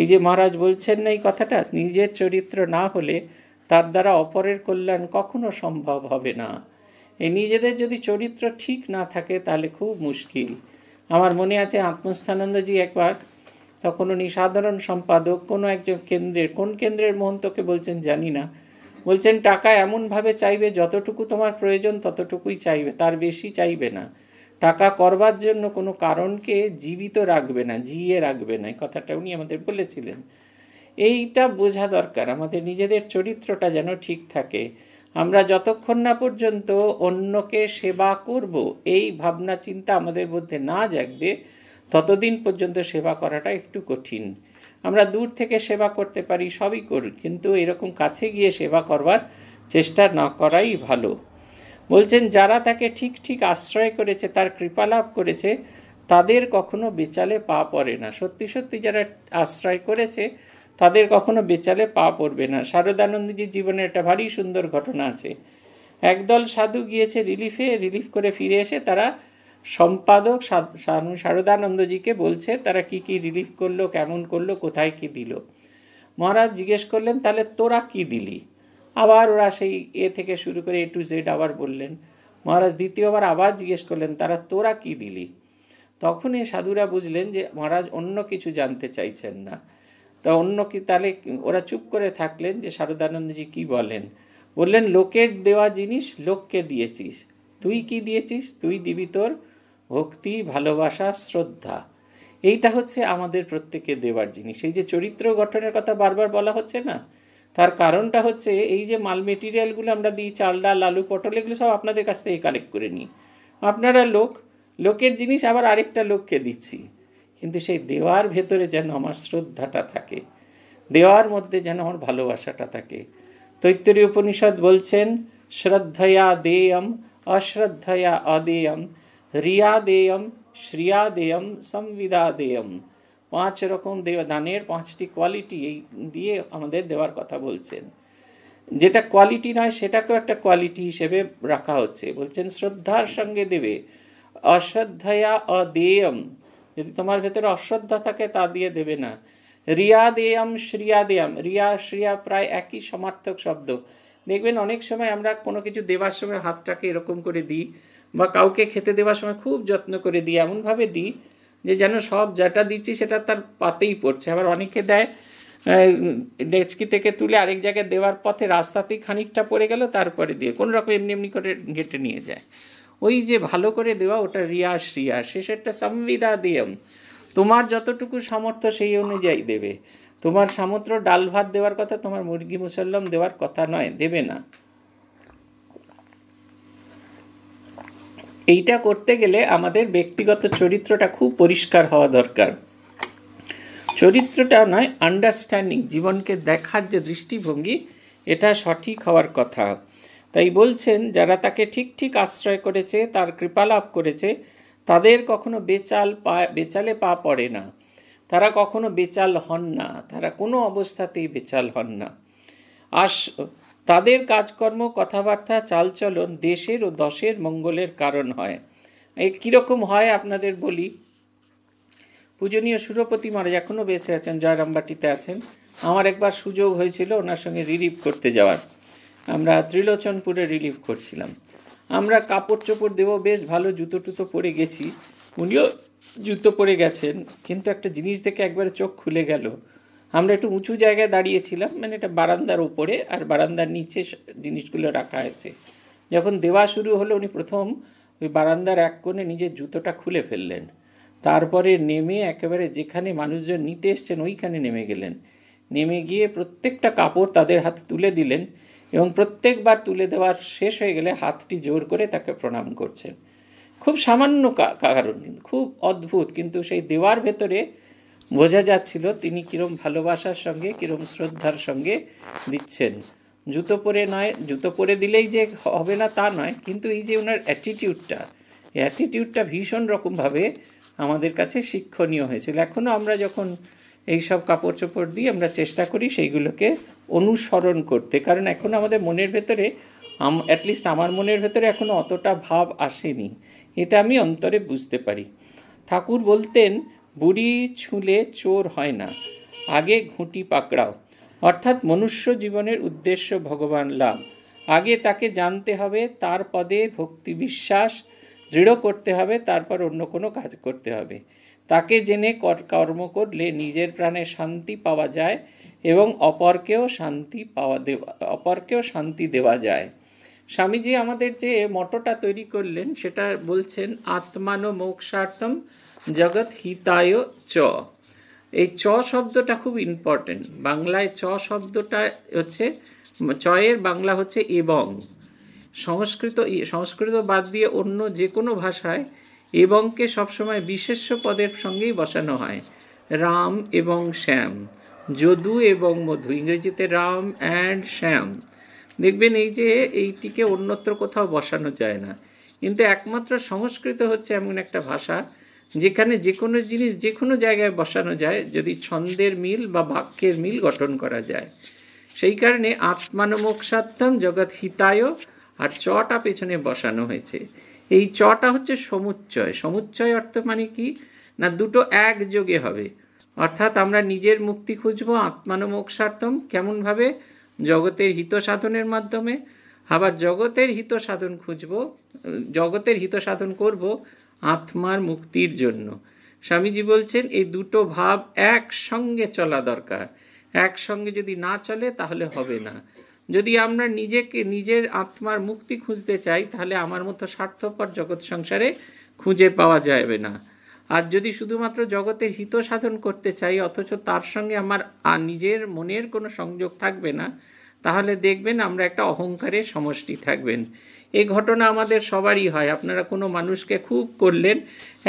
এই যে মহারাজ বলছেন না এই কথাটা নিজের চরিত্র না হলে তার দ্বারা অপরের কল্যাণ কখনো সম্ভব হবে না এই নিজেদের যদি চরিত্র ঠিক না থাকে তাহলে খুব মুশকিল আমার মনে আছে আত্মস্থানন্দজি একবার তখন উনি সাধারণ সম্পাদক কোনো একজন কেন্দ্রের কোন কেন্দ্রের মহন্তকে বলছেন জানি না বলছেন টাকা এমনভাবে চাইবে যতটুকু তোমার প্রয়োজন ততটুকুই চাইবে তার বেশি চাইবে না টাকা করবার জন্য কোনো কারণকে জীবিত রাখবে না জিয়ে রাখবে না এই কথাটা উনি আমাদের বলেছিলেন এইটা বোঝা দরকার আমাদের নিজেদের চরিত্রটা যেন ঠিক থাকে আমরা যতক্ষণ না পর্যন্ত অন্যকে সেবা করব এই ভাবনা চিন্তা আমাদের মধ্যে না জাগবে ততদিন পর্যন্ত সেবা করাটা একটু কঠিন আমরা দূর থেকে সেবা করতে পারি সবই করি কিন্তু এরকম কাছে গিয়ে সেবা করবার চেষ্টা না করাই ভালো বলছেন যারা তাকে ঠিক ঠিক আশ্রয় করেছে তার কৃপা লাভ করেছে তাদের কখনো বেচালে পা পড়ে না সত্যি সত্যি যারা আশ্রয় করেছে তাদের কখনো বেচালে পা পড়বে না শারদানন্দজির জীবনে একটা ভারী সুন্দর ঘটনা আছে একদল সাধু গিয়েছে রিলিফে রিলিফ করে ফিরে এসে তারা সম্পাদক শারদানন্দজিকে বলছে তারা কি কি রিলিফ করলো কেমন করলো কোথায় কি দিল মহারাজ জিজ্ঞেস করলেন তাহলে তোরা কি দিলি আবার ওরা সেই এ থেকে শুরু করে এ টু জেড আবার বললেন মহারাজ দ্বিতীয়বার আবার জিজ্ঞেস করলেন তারা তোরা কি দিলি তখন এ সাধুরা বুঝলেন যে মহারাজ অন্য কিছু জানতে চাইছেন না তা অন্য কি তাহলে ওরা চুপ করে থাকলেন যে শারদানন্দজি কি বলেন বললেন লোকের দেওয়া জিনিস লোককে দিয়েছিস তুই কি দিয়েছিস তুই দিবি তোর ভক্তি ভালোবাসা শ্রদ্ধা এইটা হচ্ছে আমাদের প্রত্যেকে দেওয়ার জিনিস এই যে চরিত্র গঠনের কথা বারবার বলা হচ্ছে না তার কারণটা হচ্ছে এই যে মাল মেটেরিয়ালগুলো আমরা দিই চাল ডাল আলু পটল এগুলো সব আপনাদের কাছ থেকে কালেক্ট করে নিই আপনারা লোক লোকের জিনিস আবার আরেকটা লোককে দিচ্ছি কিন্তু সেই দেওয়ার ভেতরে যেন আমার শ্রদ্ধাটা থাকে দেওয়ার মধ্যে যেন আমার ভালোবাসাটা থাকে তৈত্তরী উপনিষদ বলছেন শ্রদ্ধয়া দেয়ম অশ্রদ্ধয়া অদেয়ম রিয়া দেয়ম শ্রিয়া দেয়ম সংবিধা দেয়ম পাঁচ রকম ধানের পাঁচটি কোয়ালিটি এই দিয়ে আমাদের দেওয়ার কথা বলছেন যেটা কোয়ালিটি নয় সেটাকেও একটা কোয়ালিটি হিসেবে রাখা হচ্ছে বলছেন শ্রদ্ধার সঙ্গে দেবে অশ্রদ্ধয়া অদেয়ম যদি তোমার ভেতরে অশ্রদ্ধা থাকে তা দিয়ে দেবে না রিয়া দেয়াম শ্রিয়া দেয়াম রিয়া শ্রিয়া প্রায় একই সমার্থক শব্দ দেখবেন অনেক সময় আমরা কোনো কিছু দেওয়ার সময় হাতটাকে এরকম করে দিই বা কাউকে খেতে দেওয়ার সময় খুব যত্ন করে দিই এমনভাবে দিই যে যেন সব যেটা দিচ্ছি সেটা তার পাতেই পড়ছে আবার অনেকে দেয় ডেচকি থেকে তুলে আরেক জায়গায় দেওয়ার পথে রাস্তাতেই খানিকটা পড়ে গেল তারপরে দিয়ে কোনো রকম এমনি এমনি করে ঘেটে নিয়ে যায় ওই যে ভালো করে দেওয়া ওটা রিয়াস রিয়াস সেটা সংবিধা দিয়ম তোমার যতটুকু সামর্থ্য সেই অনুযায়ী দেবে তোমার সামর্থ্য ডাল ভাত দেওয়ার কথা তোমার মুরগি মুসল্লম দেওয়ার কথা নয় দেবে না এইটা করতে গেলে আমাদের ব্যক্তিগত চরিত্রটা খুব পরিষ্কার হওয়া দরকার চরিত্রটা নয় আন্ডারস্ট্যান্ডিং জীবনকে দেখার যে দৃষ্টিভঙ্গি এটা সঠিক হওয়ার কথা তাই বলছেন যারা তাকে ঠিক ঠিক আশ্রয় করেছে তার কৃপালাভ করেছে তাদের কখনো বেচাল পা বেচালে পা পড়ে না তারা কখনো বেচাল হন না তারা কোনো অবস্থাতেই বেচাল হন না আস তাদের কাজকর্ম কথাবার্তা চালচলন দেশের ও দশের মঙ্গলের কারণ হয় এই কীরকম হয় আপনাদের বলি পূজনীয় সুরপতি মহারাজ এখনও বেঁচে আছেন জয়রামবাটিতে আছেন আমার একবার সুযোগ হয়েছিল ওনার সঙ্গে রিলিভ করতে যাওয়ার আমরা ত্রিলোচনপুরে রিলিভ করছিলাম আমরা কাপড় চোপড় দেবো বেশ ভালো জুতো টুতো পরে গেছি উনিও জুতো পরে গেছেন কিন্তু একটা জিনিস দেখে একবারে চোখ খুলে গেল আমরা একটু উঁচু জায়গায় দাঁড়িয়েছিলাম মানে এটা বারান্দার উপরে আর বারান্দার নিচে জিনিসগুলো রাখা আছে যখন দেওয়া শুরু হলো উনি প্রথম ওই বারান্দার এক কোণে নিজের জুতোটা খুলে ফেললেন তারপরে নেমে একেবারে যেখানে মানুষজন নিতে এসছেন ওইখানে নেমে গেলেন নেমে গিয়ে প্রত্যেকটা কাপড় তাদের হাতে তুলে দিলেন এবং প্রত্যেকবার তুলে দেওয়ার শেষ হয়ে গেলে হাতটি জোর করে তাকে প্রণাম করছেন খুব সামান্য কারণ কিন্তু খুব অদ্ভুত কিন্তু সেই দেওয়ার ভেতরে বোঝা যাচ্ছিল তিনি কিরম ভালোবাসার সঙ্গে কিরম শ্রদ্ধার সঙ্গে দিচ্ছেন জুতো পরে নয় জুতো পরে দিলেই যে হবে না তা নয় কিন্তু এই যে ওনার অ্যাটিটিউডটা অ্যাটিটিউডটা ভীষণ রকমভাবে আমাদের কাছে শিক্ষণীয় হয়েছিল এখনও আমরা যখন এই সব কাপড় চোপড় দিয়ে আমরা চেষ্টা করি সেইগুলোকে অনুসরণ করতে কারণ এখন আমাদের মনের ভেতরে অ্যাটলিস্ট আমার মনের ভেতরে এখনও অতটা ভাব আসেনি এটা আমি অন্তরে বুঝতে পারি ঠাকুর বলতেন বুড়ি ছুঁলে চোর হয় না আগে ঘুঁটি পাকড়াও অর্থাৎ মনুষ্য জীবনের উদ্দেশ্য ভগবান লাভ আগে তাকে জানতে হবে তার পদে ভক্তি বিশ্বাস দৃঢ় করতে হবে তারপর অন্য কোনো কাজ করতে হবে তাকে জেনে কর্ম করলে নিজের প্রাণে শান্তি পাওয়া যায় এবং অপরকেও শান্তি পাওয়া দেওয়া অপরকেও শান্তি দেওয়া যায় স্বামীজি আমাদের যে মটোটা তৈরি করলেন সেটা বলছেন আত্মান মোক্ষার্থম জগৎ হিতায় চ এই চ শব্দটা খুব ইম্পর্টেন্ট বাংলায় চ শব্দটা হচ্ছে চয়ের বাংলা হচ্ছে এবং সংস্কৃত সংস্কৃত বাদ দিয়ে অন্য যে কোনো ভাষায় এবংকে সবসময় বিশেষ্য পদের সঙ্গেই বসানো হয় রাম এবং শ্যাম যদু এবং মধু ইংরেজিতে রাম অ্যান্ড শ্যাম দেখবেন এই যে এইটিকে অন্যত্র কোথাও বসানো যায় না কিন্তু একমাত্র সংস্কৃত হচ্ছে এমন একটা ভাষা যেখানে যে কোনো জিনিস যে কোনো জায়গায় বসানো যায় যদি ছন্দের মিল বা বাক্যের মিল গঠন করা যায় সেই কারণে আত্মানমোক্ষাত্মম জগৎ হিতায় আর চটা পেছনে বসানো হয়েছে এই চটা হচ্ছে সমুচ্চয় সমুচ্চয় অর্থ মানে কি না দুটো একযোগে হবে অর্থাৎ আমরা নিজের মুক্তি খুঁজবো আত্মানমোক্ষার্থম কেমনভাবে জগতের হিত সাধনের মাধ্যমে আবার জগতের হিত সাধন খুঁজব জগতের হিত সাধন করব আত্মার মুক্তির জন্য স্বামীজি বলছেন এই দুটো ভাব একসঙ্গে চলা দরকার একসঙ্গে যদি না চলে তাহলে হবে না যদি আমরা নিজেকে নিজের আত্মার মুক্তি খুঁজতে চাই তাহলে আমার মতো স্বার্থপর জগৎ সংসারে খুঁজে পাওয়া যাবে না আর যদি শুধুমাত্র জগতের হিত সাধন করতে চাই অথচ তার সঙ্গে আমার নিজের মনের কোনো সংযোগ থাকবে না তাহলে দেখবেন আমরা একটা অহংকারের সমষ্টি থাকবেন এই ঘটনা আমাদের সবারই হয় আপনারা কোনো মানুষকে খুব করলেন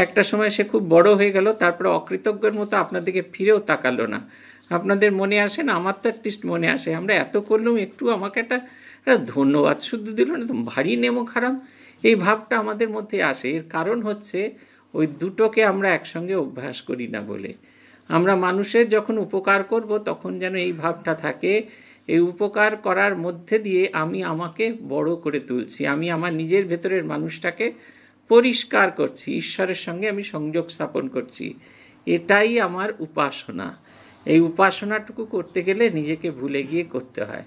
একটা সময় সে খুব বড় হয়ে গেল তারপরে অকৃতজ্ঞের মতো আপনাদেরকে ফিরেও তাকালো না আপনাদের মনে আসে না আমার তো অ্যাটলিস্ট মনে আসে আমরা এত করলাম একটু আমাকে একটা ধন্যবাদ শুদ্ধ দিল না ভারী নেমো খারাপ এই ভাবটা আমাদের মধ্যে আসে এর কারণ হচ্ছে ওই দুটোকে আমরা একসঙ্গে অভ্যাস করি না বলে আমরা মানুষের যখন উপকার করব তখন যেন এই ভাবটা থাকে এই উপকার করার মধ্যে দিয়ে আমি আমাকে বড় করে তুলছি আমি আমার নিজের ভেতরের মানুষটাকে পরিষ্কার করছি ঈশ্বরের সঙ্গে আমি সংযোগ স্থাপন করছি এটাই আমার উপাসনা এই উপাসনাটুকু করতে গেলে নিজেকে ভুলে গিয়ে করতে হয়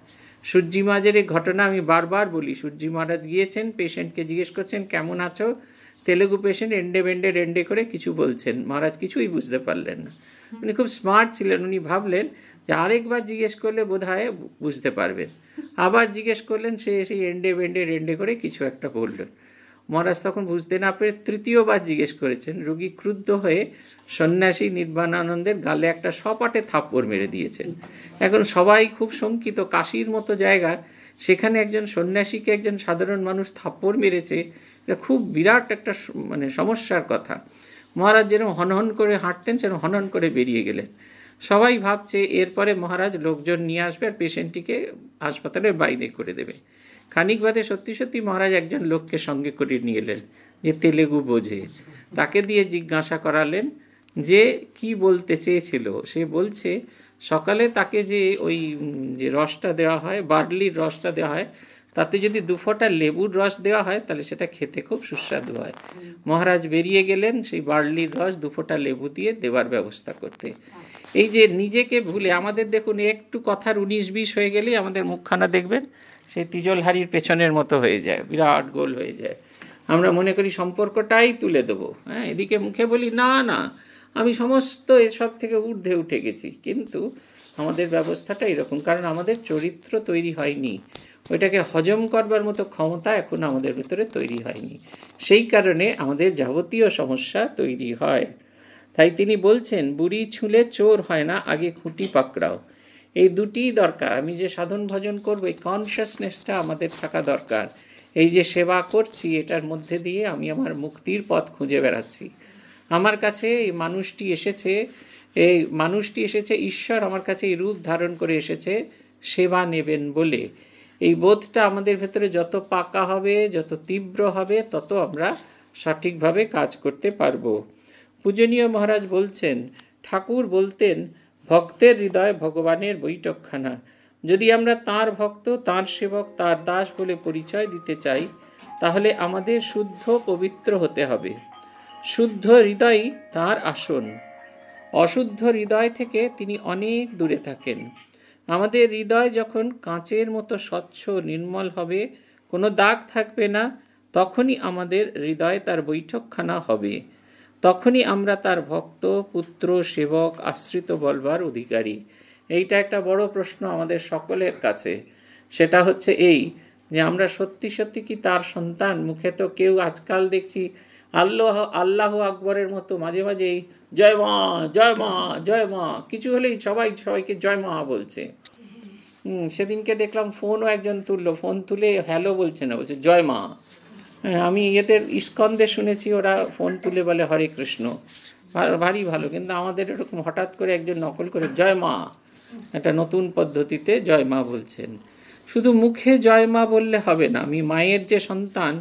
সূর্যি মাঝের এই ঘটনা আমি বারবার বলি সূর্যি মহারাজ গিয়েছেন পেশেন্টকে জিজ্ঞেস করছেন কেমন আছো তেলেগু পেশেন্ট এন্ডে বেন্ডে রেন্ডে করে কিছু বলছেন মহারাজ কিছুই বুঝতে পারলেন না উনি খুব স্মার্ট ছিলেন উনি ভাবলেন যে আরেকবার জিজ্ঞেস করলে বোধ বুঝতে পারবেন আবার জিজ্ঞেস করলেন সে সেই এন্ডে বেন্ডে রেন্ডে করে কিছু একটা বললেন মহারাজ তখন বুঝতে না পেরে তৃতীয়বার জিজ্ঞেস করেছেন রুগী ক্রুদ্ধ হয়ে সন্ন্যাসী নির্বাণানন্দের গালে একটা সপাটে থাপ্পড় মেরে দিয়েছেন এখন সবাই খুব শঙ্কিত কাশির মতো জায়গা সেখানে একজন সন্ন্যাসীকে একজন সাধারণ মানুষ থাপ্পড় মেরেছে এটা খুব বিরাট একটা মানে সমস্যার কথা মহারাজ যেরকম হনহন করে হাঁটতেন সেরকম হনহন করে বেরিয়ে গেলেন সবাই ভাবছে এরপরে মহারাজ লোকজন নিয়ে আসবে আর পেশেন্টটিকে হাসপাতালের বাইরে করে দেবে খানিক বাদে সত্যি সত্যি মহারাজ একজন লোককে সঙ্গে করে নিয়ে এলেন যে তেলেগু বোঝে তাকে দিয়ে জিজ্ঞাসা করালেন যে কি বলতে চেয়েছিল সে বলছে সকালে তাকে যে ওই যে রসটা দেওয়া হয় বার্লির রসটা দেওয়া হয় তাতে যদি দু ফোঁটা লেবুর রস দেওয়া হয় তাহলে সেটা খেতে খুব সুস্বাদু হয় মহারাজ বেরিয়ে গেলেন সেই বার্লির রস দু ফোঁটা লেবু দিয়ে দেওয়ার ব্যবস্থা করতে এই যে নিজেকে ভুলে আমাদের দেখুন একটু কথার উনিশ বিশ হয়ে গেলেই আমাদের মুখখানা দেখবেন সেই তিজল হারির পেছনের মতো হয়ে যায় বিরাট গোল হয়ে যায় আমরা মনে করি সম্পর্কটাই তুলে দেবো হ্যাঁ এদিকে মুখে বলি না না আমি সমস্ত এসব থেকে ঊর্ধ্বে উঠে গেছি কিন্তু আমাদের ব্যবস্থাটা এরকম কারণ আমাদের চরিত্র তৈরি হয়নি ওইটাকে হজম করবার মতো ক্ষমতা এখন আমাদের ভেতরে তৈরি হয়নি সেই কারণে আমাদের যাবতীয় সমস্যা তৈরি হয় তাই তিনি বলছেন বুড়ি ছুঁলে চোর হয় না আগে খুঁটি পাকড়াও এই দুটি দরকার আমি যে সাধন ভজন করবো এই কনসিয়াসনেসটা আমাদের থাকা দরকার এই যে সেবা করছি এটার মধ্যে দিয়ে আমি আমার মুক্তির পথ খুঁজে বেড়াচ্ছি আমার কাছে এই মানুষটি এসেছে এই মানুষটি এসেছে ঈশ্বর আমার কাছে এই রূপ ধারণ করে এসেছে সেবা নেবেন বলে এই বোধটা আমাদের ভেতরে যত পাকা হবে যত তীব্র হবে তত আমরা সঠিকভাবে কাজ করতে পারব পূজনীয় মহারাজ বলছেন ঠাকুর বলতেন ভক্তের হৃদয় ভগবানের বৈঠকখানা যদি আমরা তার ভক্ত তার সেবক তার দাস বলে পরিচয় দিতে চাই তাহলে আমাদের শুদ্ধ পবিত্র হতে হবে শুদ্ধ হৃদয় তার আসন অশুদ্ধ হৃদয় থেকে তিনি অনেক দূরে থাকেন আমাদের হৃদয় যখন কাঁচের মতো স্বচ্ছ নির্মল হবে কোনো দাগ থাকবে না তখনই আমাদের হৃদয় তার বৈঠকখানা হবে তখনই আমরা তার ভক্ত পুত্র সেবক আশ্রিত বলবার অধিকারী এইটা একটা বড় প্রশ্ন আমাদের সকলের কাছে সেটা হচ্ছে এই যে আমরা সত্যি সত্যি কি তার সন্তান মুখে তো কেউ আজকাল দেখছি আল্লাহ আল্লাহ আকবরের মতো মাঝে মাঝে এই জয় মা জয় মা জয় মা কিছু হলেই সবাই সবাইকে জয় মা বলছে হুম সেদিনকে দেখলাম ফোনও একজন তুললো ফোন তুলে হ্যালো বলছে না বলছে জয় মা হ্যাঁ, আমি এদের ইস্কন্দে শুনেছি ওরা ফোন তুলে বলে হরে কৃষ্ণ ভারী ভালো কিন্তু আমাদের এরকম হঠাৎ করে একজন নকল করে জয় মা একটা নতুন পদ্ধতিতে জয় মা বলছেন শুধু মুখে জয় মা বললে হবে না আমি মায়ের যে সন্তান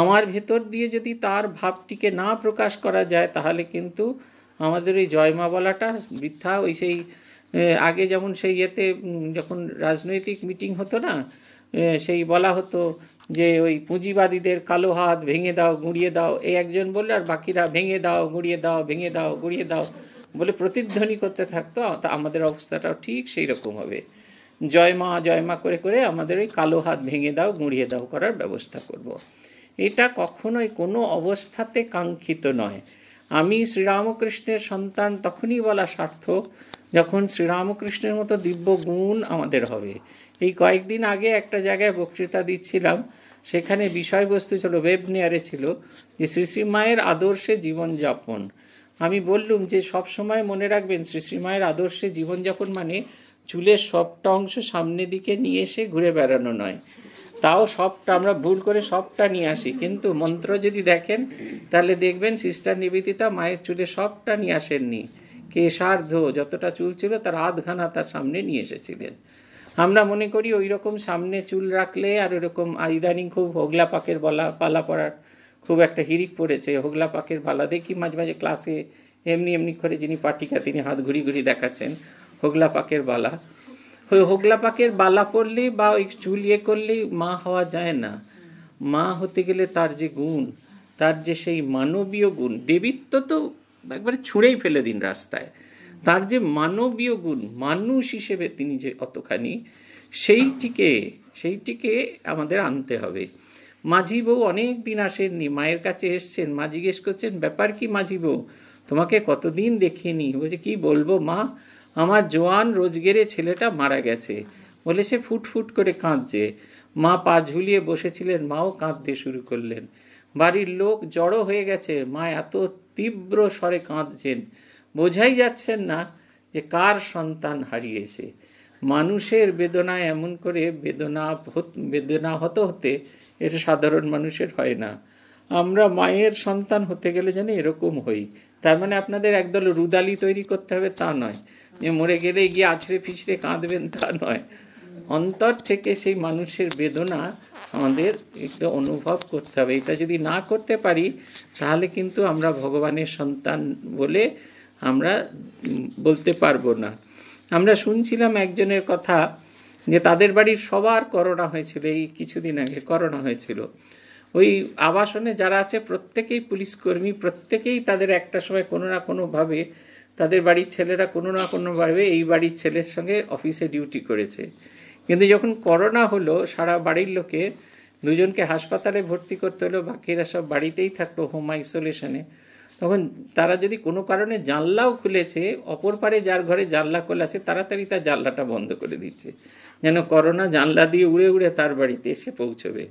আমার ভেতর দিয়ে যদি তার ভাবটিকে না প্রকাশ করা যায় তাহলে কিন্তু আমাদের ওই জয়মা বলাটা বৃথা ওই সেই আগে যেমন সেই ইয়েতে যখন রাজনৈতিক মিটিং হতো না সেই বলা হতো যে ওই পুঁজিবাদীদের কালো হাত ভেঙে দাও গুঁড়িয়ে দাও এই একজন বললে আর বাকিরা ভেঙে দাও গুঁড়িয়ে দাও ভেঙে দাও গুঁড়িয়ে দাও বলে প্রতিধ্বনি করতে থাকতো তা আমাদের অবস্থাটাও ঠিক সেই রকম হবে জয় মা জয় মা করে করে আমাদের ওই কালো হাত ভেঙে দাও গুঁড়িয়ে দাও করার ব্যবস্থা করব। এটা কখনোই কোনো অবস্থাতে কাঙ্ক্ষিত নয় আমি শ্রীরামকৃষ্ণের সন্তান তখনই বলা সার্থক যখন শ্রীরামকৃষ্ণের মতো দিব্য গুণ আমাদের হবে এই কয়েকদিন আগে একটা জায়গায় বক্তৃতা দিচ্ছিলাম সেখানে বিষয়বস্তু ছিল নেয়ারে ছিল যে শ্রী শ্রীমায়ের আদর্শে জীবনযাপন আমি বললুম যে সব সময় মনে রাখবেন শ্রী শ্রীমায়ের আদর্শে জীবনযাপন মানে চুলের সবটা অংশ সামনের দিকে নিয়ে এসে ঘুরে বেড়ানো নয় তাও সবটা আমরা ভুল করে সবটা নিয়ে আসি কিন্তু মন্ত্র যদি দেখেন তাহলে দেখবেন সিস্টার নিবেদিতা মায়ের চুলে সবটা নিয়ে আসেননি কেশার্ধ যতটা চুল ছিল তার আধখানা তার সামনে নিয়ে এসেছিলেন আমরা মনে করি ওই রকম সামনে চুল রাখলে আর ওইরকম ইদানিং খুব হোগলা পাকের বলা পালা পড়ার খুব একটা হিরিক পড়েছে হোগলা পাকের পালা দেখি মাঝে মাঝে ক্লাসে এমনি এমনি করে যিনি পাটিকা তিনি হাত ঘুরি ঘুরি দেখাচ্ছেন হোগলা পাকের বালা হোগলা পাখির বালা পড়লি বা ওই চুল ইয়ে করলি মা হওয়া যায় না মা হতে গেলে তার যে গুণ তার যে সেই মানবীয় গুণ দেবীত্ব তো একবারে ছুঁড়েই ফেলে দিন রাস্তায় তার যে মানবীয় গুণ মানুষ হিসেবে তিনি যে অতখানি সেইটিকে সেইটিকে আমাদের আনতে হবে মাঝি বউ অনেক দিন আসেননি মায়ের কাছে এসছেন মা জিজ্ঞেস করছেন ব্যাপার কি মাঝি বউ তোমাকে কতদিন দেখিনি বলছে কি বলবো মা আমার জোয়ান রোজগেরে ছেলেটা মারা গেছে বলে সে ফুটফুট করে কাঁদছে মা পা ঝুলিয়ে বসেছিলেন মাও কাঁদতে শুরু করলেন বাড়ির লোক জড়ো হয়ে গেছে মা এত তীব্র স্বরে কাঁদছেন বোঝাই যাচ্ছেন না যে কার সন্তান হারিয়েছে মানুষের বেদনা এমন করে বেদনা বেদনা হত হতে এটা সাধারণ মানুষের হয় না আমরা মায়ের সন্তান হতে গেলে যেন এরকম হই তার মানে আপনাদের একদল রুদালি তৈরি করতে হবে তা নয় যে মরে গেলে গিয়ে আছড়ে পিছড়ে কাঁদবেন তা নয় অন্তর থেকে সেই মানুষের বেদনা আমাদের একটু অনুভব করতে হবে এটা যদি না করতে পারি তাহলে কিন্তু আমরা ভগবানের সন্তান বলে আমরা বলতে পারবো না আমরা শুনছিলাম একজনের কথা যে তাদের বাড়ির সবার করোনা হয়েছিল এই কিছুদিন আগে করোনা হয়েছিল ওই আবাসনে যারা আছে প্রত্যেকেই পুলিশ কর্মী প্রত্যেকেই তাদের একটা সময় কোনো না কোনোভাবে তাদের বাড়ির ছেলেরা কোনো না কোনোভাবে এই বাড়ির ছেলের সঙ্গে অফিসে ডিউটি করেছে কিন্তু যখন করোনা হলো সারা বাড়ির লোকে দুজনকে হাসপাতালে ভর্তি করতে হলো বাকিরা সব বাড়িতেই থাকলো হোম আইসোলেশনে তখন তারা যদি কোনো কারণে জানলাও খুলেছে অপর পারে যার ঘরে জানলা খোলা আছে তাড়াতাড়ি তার জানলাটা বন্ধ করে দিচ্ছে যেন করোনা জানলা দিয়ে উড়ে উড়ে তার বাড়িতে এসে পৌঁছবে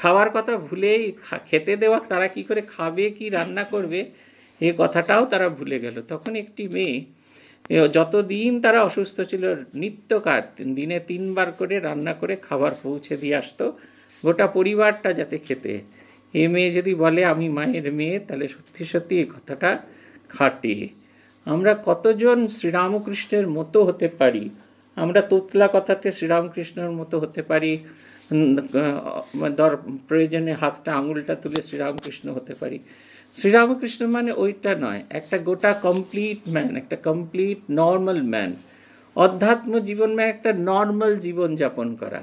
খাওয়ার কথা ভুলেই খেতে দেওয়া তারা কি করে খাবে কি রান্না করবে এ কথাটাও তারা ভুলে গেল তখন একটি মেয়ে যতদিন তারা অসুস্থ ছিল নিত্যকার দিনে তিনবার করে রান্না করে খাবার পৌঁছে দিয়ে আসতো গোটা পরিবারটা যাতে খেতে এ মেয়ে যদি বলে আমি মায়ের মেয়ে তাহলে সত্যি সত্যি এই কথাটা খাটে আমরা কতজন শ্রীরামকৃষ্ণের মতো হতে পারি আমরা তোতলা কথাতে শ্রীরামকৃষ্ণের মতো হতে পারি দর প্রয়োজনে হাতটা আঙুলটা তুলে শ্রীরামকৃষ্ণ হতে পারি শ্রীরামকৃষ্ণ মানে ওইটা নয় একটা গোটা কমপ্লিট ম্যান একটা কমপ্লিট নর্মাল ম্যান অধ্যাত্ম জীবন মানে একটা নর্মাল জীবনযাপন করা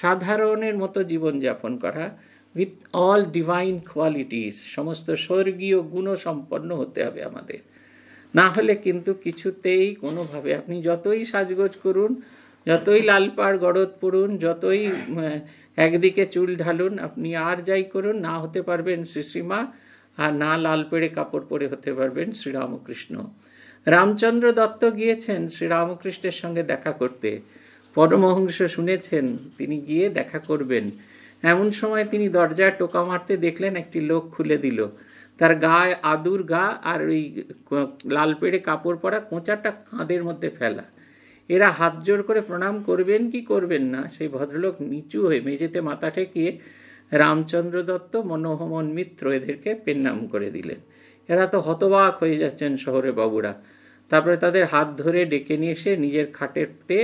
সাধারণের মতো জীবনযাপন করা উইথ অল ডিভাইন কোয়ালিটিস সমস্ত স্বর্গীয় গুণ সম্পন্ন হতে হবে আমাদের না হলে কিন্তু কিছুতেই কোনোভাবে আপনি যতই সাজগোজ করুন যতই লালপাড় গড়দ পড়ুন যতই একদিকে চুল ঢালুন আপনি আর যাই করুন না হতে পারবেন শ্রীশ্রীমা আর না লাল পেড়ে কাপড় পরে হতে পারবেন শ্রীরামকৃষ্ণ রামচন্দ্র দত্ত গিয়েছেন শ্রীরামকৃষ্ণের সঙ্গে দেখা করতে পরমহংস শুনেছেন তিনি গিয়ে দেখা করবেন এমন সময় তিনি দরজায় টোকা মারতে দেখলেন একটি লোক খুলে দিল তার গায়ে আদুর গা আর ওই লাল পেড়ে কাপড় পরা কোঁচাটা কাঁধের মধ্যে ফেলা এরা হাত জোর করে প্রণাম করবেন কি করবেন না সেই ভদ্রলোক নিচু হয়ে মেঝেতে মাথা ঠেকিয়ে রামচন্দ্র দত্ত মনোহমন মিত্র এদেরকে পেন নাম করে দিলেন এরা তো হতবাক হয়ে যাচ্ছেন শহরে বাবুরা তারপরে তাদের হাত ধরে ডেকে নিয়ে এসে নিজের খাটেতে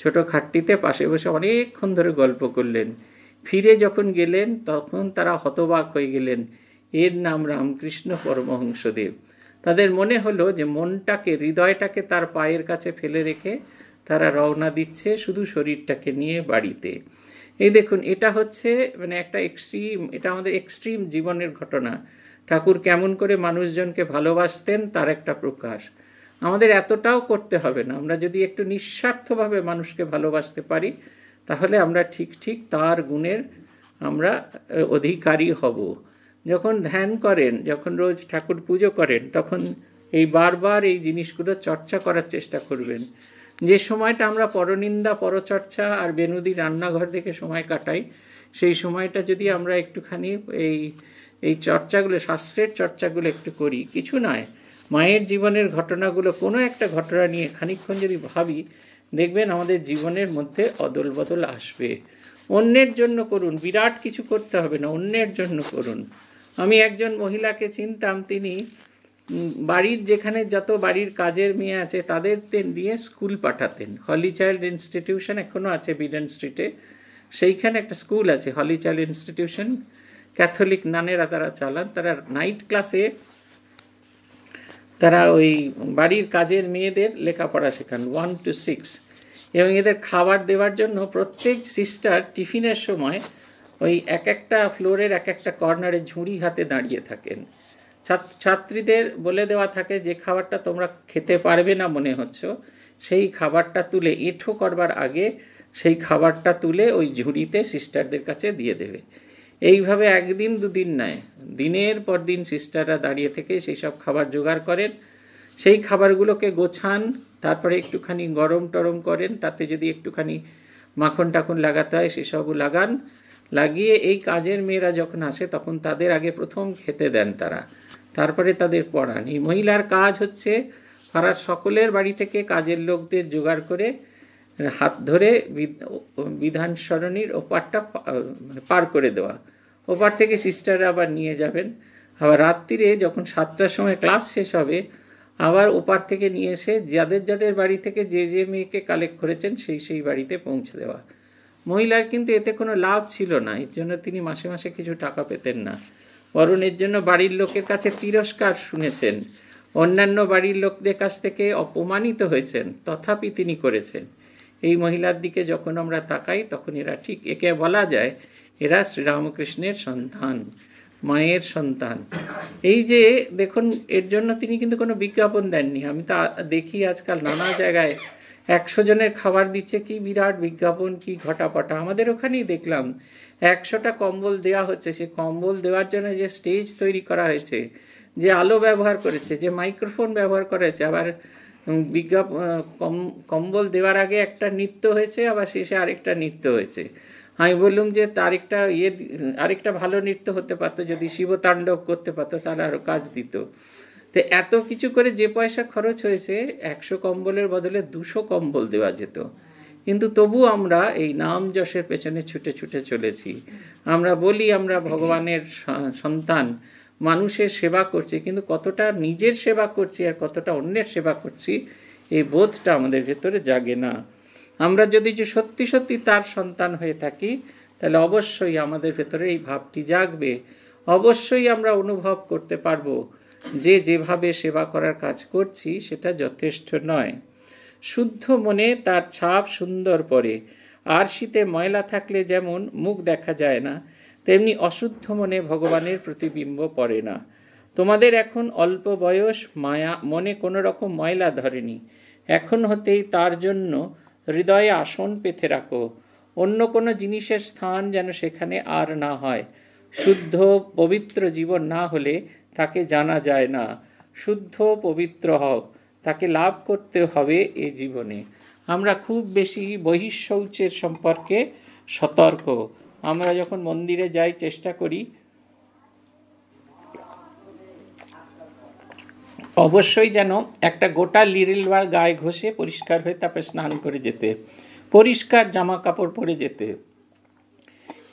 ছোট খাটটিতে পাশে বসে অনেকক্ষণ ধরে গল্প করলেন ফিরে যখন গেলেন তখন তারা হতবাক হয়ে গেলেন এর নাম রামকৃষ্ণ পরমহংসদেব তাদের মনে হলো যে মনটাকে হৃদয়টাকে তার পায়ের কাছে ফেলে রেখে তারা রওনা দিচ্ছে শুধু শরীরটাকে নিয়ে বাড়িতে এই দেখুন এটা হচ্ছে মানে একটা এক্সট্রিম এটা আমাদের এক্সট্রিম জীবনের ঘটনা ঠাকুর কেমন করে মানুষজনকে ভালোবাসতেন তার একটা প্রকাশ আমাদের এতটাও করতে হবে না আমরা যদি একটু নিঃস্বার্থভাবে মানুষকে ভালোবাসতে পারি তাহলে আমরা ঠিক ঠিক তার গুণের আমরা অধিকারী হব যখন ধ্যান করেন যখন রোজ ঠাকুর পুজো করেন তখন এই বারবার এই জিনিসগুলো চর্চা করার চেষ্টা করবেন যে সময়টা আমরা পরনিন্দা পরচর্চা আর বেনুদি রান্নাঘর দেখে সময় কাটাই সেই সময়টা যদি আমরা একটুখানি এই এই চর্চাগুলো শাস্ত্রের চর্চাগুলো একটু করি কিছু নয় মায়ের জীবনের ঘটনাগুলো কোনো একটা ঘটনা নিয়ে খানিক্ষণ যদি ভাবি দেখবেন আমাদের জীবনের মধ্যে অদল বদল আসবে অন্যের জন্য করুন বিরাট কিছু করতে হবে না অন্যের জন্য করুন আমি একজন মহিলাকে চিনতাম তিনি বাড়ির যেখানে যত বাড়ির কাজের মেয়ে আছে তাদের দিয়ে স্কুল পাঠাতেন হলি চাইল্ড ইনস্টিটিউশন এখনও আছে বিডেন স্ট্রিটে সেইখানে একটা স্কুল আছে হলি চাইল্ড ইনস্টিটিউশন ক্যাথলিক নানেরা তারা চালান তারা নাইট ক্লাসে তারা ওই বাড়ির কাজের মেয়েদের লেখাপড়া শেখান ওয়ান টু সিক্স এবং এদের খাবার দেওয়ার জন্য প্রত্যেক সিস্টার টিফিনের সময় ওই এক একটা ফ্লোরের এক একটা কর্নারে ঝুড়ি হাতে দাঁড়িয়ে থাকেন ছাত্রীদের বলে দেওয়া থাকে যে খাবারটা তোমরা খেতে পারবে না মনে হচ্ছে সেই খাবারটা তুলে এঁঠো করবার আগে সেই খাবারটা তুলে ওই ঝুড়িতে সিস্টারদের কাছে দিয়ে দেবে এইভাবে একদিন দুদিন নয় দিনের পর দিন সিস্টাররা দাঁড়িয়ে থেকে সেই সব খাবার জোগাড় করেন সেই খাবারগুলোকে গোছান তারপরে একটুখানি গরম টরম করেন তাতে যদি একটুখানি মাখন টাখন লাগাতে হয় সেসবও লাগান লাগিয়ে এই কাজের মেয়েরা যখন আসে তখন তাদের আগে প্রথম খেতে দেন তারা তারপরে তাদের পড়ান এই মহিলার কাজ হচ্ছে ফারার সকলের বাড়ি থেকে কাজের লোকদের জোগাড় করে হাত ধরে বিধান সরণির ওপারটা মানে পার করে দেওয়া ওপার থেকে সিস্টাররা আবার নিয়ে যাবেন আবার রাত্রিরে যখন সাতটার সময় ক্লাস শেষ হবে আবার ওপার থেকে নিয়ে এসে যাদের যাদের বাড়ি থেকে যে যে মেয়েকে কালেক্ট করেছেন সেই সেই বাড়িতে পৌঁছে দেওয়া মহিলার কিন্তু এতে কোনো লাভ ছিল না এর জন্য তিনি মাসে মাসে কিছু টাকা পেতেন না অরুণের জন্য বাড়ির লোকের কাছে তিরস্কার শুনেছেন অন্যান্য বাড়ির লোকদের কাছ থেকে অপমানিত হয়েছেন তথাপি তিনি করেছেন এই মহিলার দিকে যখন আমরা তাকাই তখন এরা ঠিক একে বলা যায় এরা শ্রীরামকৃষ্ণের সন্তান মায়ের সন্তান এই যে দেখুন এর জন্য তিনি কিন্তু কোনো বিজ্ঞাপন দেননি আমি তা দেখি আজকাল নানা জায়গায় একশো জনের খাবার দিচ্ছে কি বিরাট বিজ্ঞাপন কি পটা আমাদের ওখানেই দেখলাম একশোটা কম্বল দেওয়া হচ্ছে সে কম্বল দেওয়ার জন্য যে স্টেজ তৈরি করা হয়েছে যে আলো ব্যবহার করেছে যে মাইক্রোফোন ব্যবহার করেছে আবার বিজ্ঞাপন কম্বল দেওয়ার আগে একটা নৃত্য হয়েছে আবার শেষে আরেকটা নৃত্য হয়েছে আমি বললুম যে তার একটা ইয়ে আরেকটা ভালো নৃত্য হতে পারতো যদি শিবতাণ্ডব করতে পারতো তাহলে আরও কাজ দিত তো এত কিছু করে যে পয়সা খরচ হয়েছে একশো কম্বলের বদলে দুশো কম্বল দেওয়া যেত কিন্তু তবু আমরা এই নাম যশের পেছনে ছুটে ছুটে চলেছি আমরা বলি আমরা ভগবানের সন্তান মানুষের সেবা করছি কিন্তু কতটা নিজের সেবা করছি আর কতটা অন্যের সেবা করছি এই বোধটা আমাদের ভেতরে জাগে না আমরা যদি যে সত্যি সত্যি তার সন্তান হয়ে থাকি তাহলে অবশ্যই আমাদের ভেতরে এই ভাবটি জাগবে অবশ্যই আমরা অনুভব করতে পারবো যে যেভাবে সেবা করার কাজ করছি সেটা যথেষ্ট নয় শুদ্ধ মনে তার ছাপ সুন্দর পড়ে আর শীতে ময়লা থাকলে যেমন মুখ দেখা যায় না তেমনি অশুদ্ধ মনে ভগবানের প্রতিবিম্ব পড়ে না তোমাদের এখন অল্প বয়স মায়া মনে কোনো রকম ময়লা ধরেনি এখন হতেই তার জন্য হৃদয়ে আসন পেতে রাখো অন্য কোনো জিনিসের স্থান যেন সেখানে আর না হয় শুদ্ধ পবিত্র জীবন না হলে তাকে জানা যায় না শুদ্ধ পবিত্র হও তাকে লাভ করতে হবে এ জীবনে আমরা খুব বেশি বহিঃশৌচের সম্পর্কে সতর্ক আমরা যখন মন্দিরে যাই চেষ্টা করি অবশ্যই যেন একটা গোটা লিরিল বা গায়ে ঘষে পরিষ্কার হয়ে তারপরে স্নান করে যেতে পরিষ্কার জামা কাপড় পরে যেতে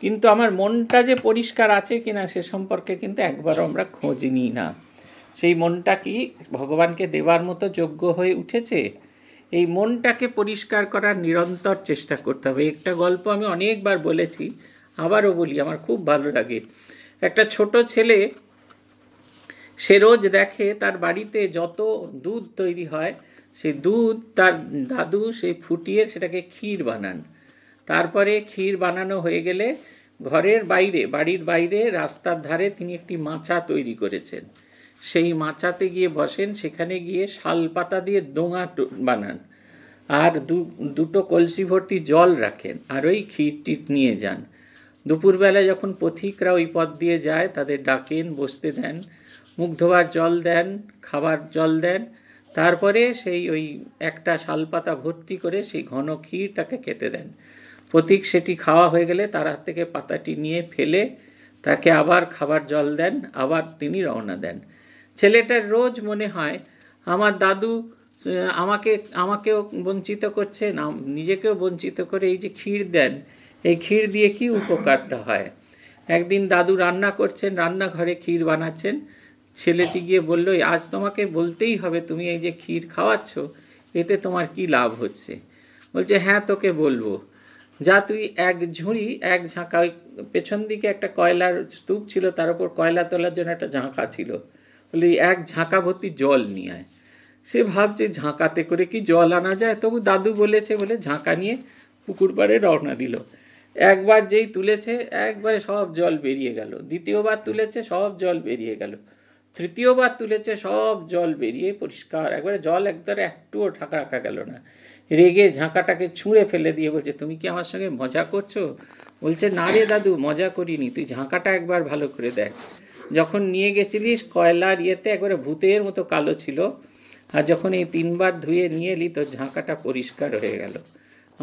কিন্তু আমার মনটা যে পরিষ্কার আছে কিনা সে সম্পর্কে কিন্তু একবারও আমরা খোঁজ নিই না সেই মনটা কি ভগবানকে দেওয়ার মতো যোগ্য হয়ে উঠেছে এই মনটাকে পরিষ্কার করার নিরন্তর চেষ্টা করতে হবে একটা গল্প আমি অনেকবার বলেছি আবারও বলি আমার খুব ভালো লাগে একটা ছোট ছেলে সে রোজ দেখে তার বাড়িতে যত দুধ তৈরি হয় সে দুধ তার দাদু সে ফুটিয়ে সেটাকে ক্ষীর বানান তারপরে ক্ষীর বানানো হয়ে গেলে ঘরের বাইরে বাড়ির বাইরে রাস্তার ধারে তিনি একটি মাচা তৈরি করেছেন সেই মাচাতে গিয়ে বসেন সেখানে গিয়ে শাল পাতা দিয়ে দোঙা বানান আর দু দুটো কলসি ভর্তি জল রাখেন আর ওই টিট নিয়ে যান দুপুরবেলা যখন পথিকরা ওই পথ দিয়ে যায় তাদের ডাকেন বসতে দেন মুখ ধোবার জল দেন খাবার জল দেন তারপরে সেই ওই একটা শালপাতা ভর্তি করে সেই ঘন ক্ষীর তাকে খেতে দেন প্রতীক সেটি খাওয়া হয়ে গেলে তার হাত থেকে পাতাটি নিয়ে ফেলে তাকে আবার খাবার জল দেন আবার তিনি রওনা দেন ছেলেটার রোজ মনে হয় আমার দাদু আমাকে আমাকেও বঞ্চিত করছেন নিজেকেও বঞ্চিত করে এই যে ক্ষীর দেন এই ক্ষীর দিয়ে কি উপকারটা হয় একদিন দাদু রান্না করছেন রান্নাঘরে ক্ষীর বানাচ্ছেন ছেলেটি গিয়ে বলল আজ তোমাকে বলতেই হবে তুমি এই যে ক্ষীর খাওয়াচ্ছ এতে তোমার কি লাভ হচ্ছে বলছে হ্যাঁ তোকে বলবো যা তুই এক ঝুড়ি এক ঝাঁকা পেছন দিকে একটা কয়লার স্তূপ ছিল তার উপর কয়লা তোলার জন্য একটা ঝাঁকা ছিল বলে এক ঝাঁকা ভর্তি জল নিয়ে আয় সে ভাবছে ঝাঁকাতে করে কি জল আনা যায় তবু দাদু বলেছে বলে ঝাঁকা নিয়ে পুকুর পাড়ে রওনা দিল একবার যেই তুলেছে একবারে সব জল বেরিয়ে গেল দ্বিতীয়বার তুলেছে সব জল বেরিয়ে গেল তৃতীয়বার তুলেছে সব জল বেরিয়ে পরিষ্কার একবারে জল একদম একটুও ঢাকা রাখা গেল না রেগে ঝাঁকাটাকে ছুঁড়ে ফেলে দিয়ে বলছে তুমি কি আমার সঙ্গে মজা করছো বলছে না রে দাদু মজা করিনি তুই ঝাঁকাটা একবার ভালো করে দেখ যখন নিয়ে গেছিলিস কয়লার ইয়েতে একবারে ভূতের মতো কালো ছিল আর যখন এই তিনবার ধুয়ে নিয়ে এলি তোর ঝাঁকাটা পরিষ্কার হয়ে গেল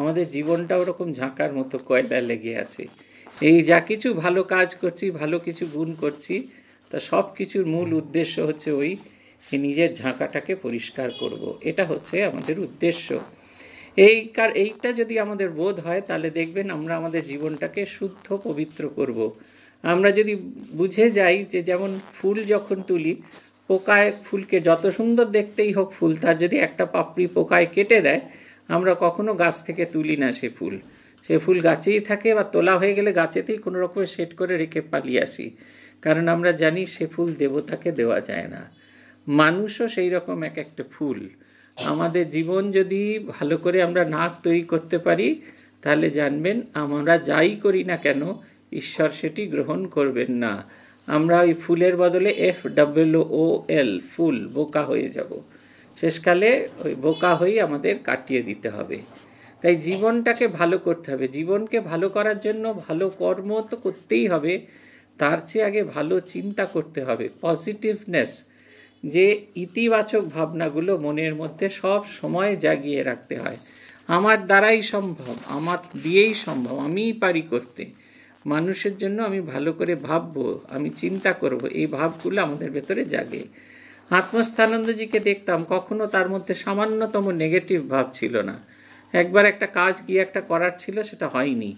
আমাদের জীবনটা ওরকম ঝাঁকার মতো কয়লা লেগে আছে এই যা কিছু ভালো কাজ করছি ভালো কিছু গুণ করছি তা সব কিছুর মূল উদ্দেশ্য হচ্ছে ওই নিজের ঝাঁকাটাকে পরিষ্কার করব। এটা হচ্ছে আমাদের উদ্দেশ্য এই কার এইটা যদি আমাদের বোধ হয় তাহলে দেখবেন আমরা আমাদের জীবনটাকে শুদ্ধ পবিত্র করব। আমরা যদি বুঝে যাই যে যেমন ফুল যখন তুলি পোকায় ফুলকে যত সুন্দর দেখতেই হোক ফুল তার যদি একটা পাপড়ি পোকায় কেটে দেয় আমরা কখনো গাছ থেকে তুলি না সে ফুল সে ফুল গাছেই থাকে বা তোলা হয়ে গেলে গাছেতেই কোনো রকমের সেট করে রেখে পালিয়ে আসি কারণ আমরা জানি সে ফুল দেবতাকে দেওয়া যায় না মানুষও সেই রকম এক একটা ফুল আমাদের জীবন যদি ভালো করে আমরা না তৈরি করতে পারি তাহলে জানবেন আমরা যাই করি না কেন ঈশ্বর সেটি গ্রহণ করবেন না আমরা ওই ফুলের বদলে এফ ডাব্লিউ ও এল ফুল বোকা হয়ে যাব শেষকালে ওই বোকা হয়েই আমাদের কাটিয়ে দিতে হবে তাই জীবনটাকে ভালো করতে হবে জীবনকে ভালো করার জন্য ভালো কর্ম তো করতেই হবে তার চেয়ে আগে ভালো চিন্তা করতে হবে পজিটিভনেস যে ইতিবাচক ভাবনাগুলো মনের মধ্যে সব সময় জাগিয়ে রাখতে হয় আমার দ্বারাই সম্ভব আমার দিয়েই সম্ভব আমিই পারি করতে মানুষের জন্য আমি ভালো করে ভাববো আমি চিন্তা করব এই ভাবগুলো আমাদের ভেতরে জাগে আত্মস্থানন্দজিকে দেখতাম কখনো তার মধ্যে সামান্যতম নেগেটিভ ভাব ছিল না একবার একটা কাজ কি একটা করার ছিল সেটা হয়নি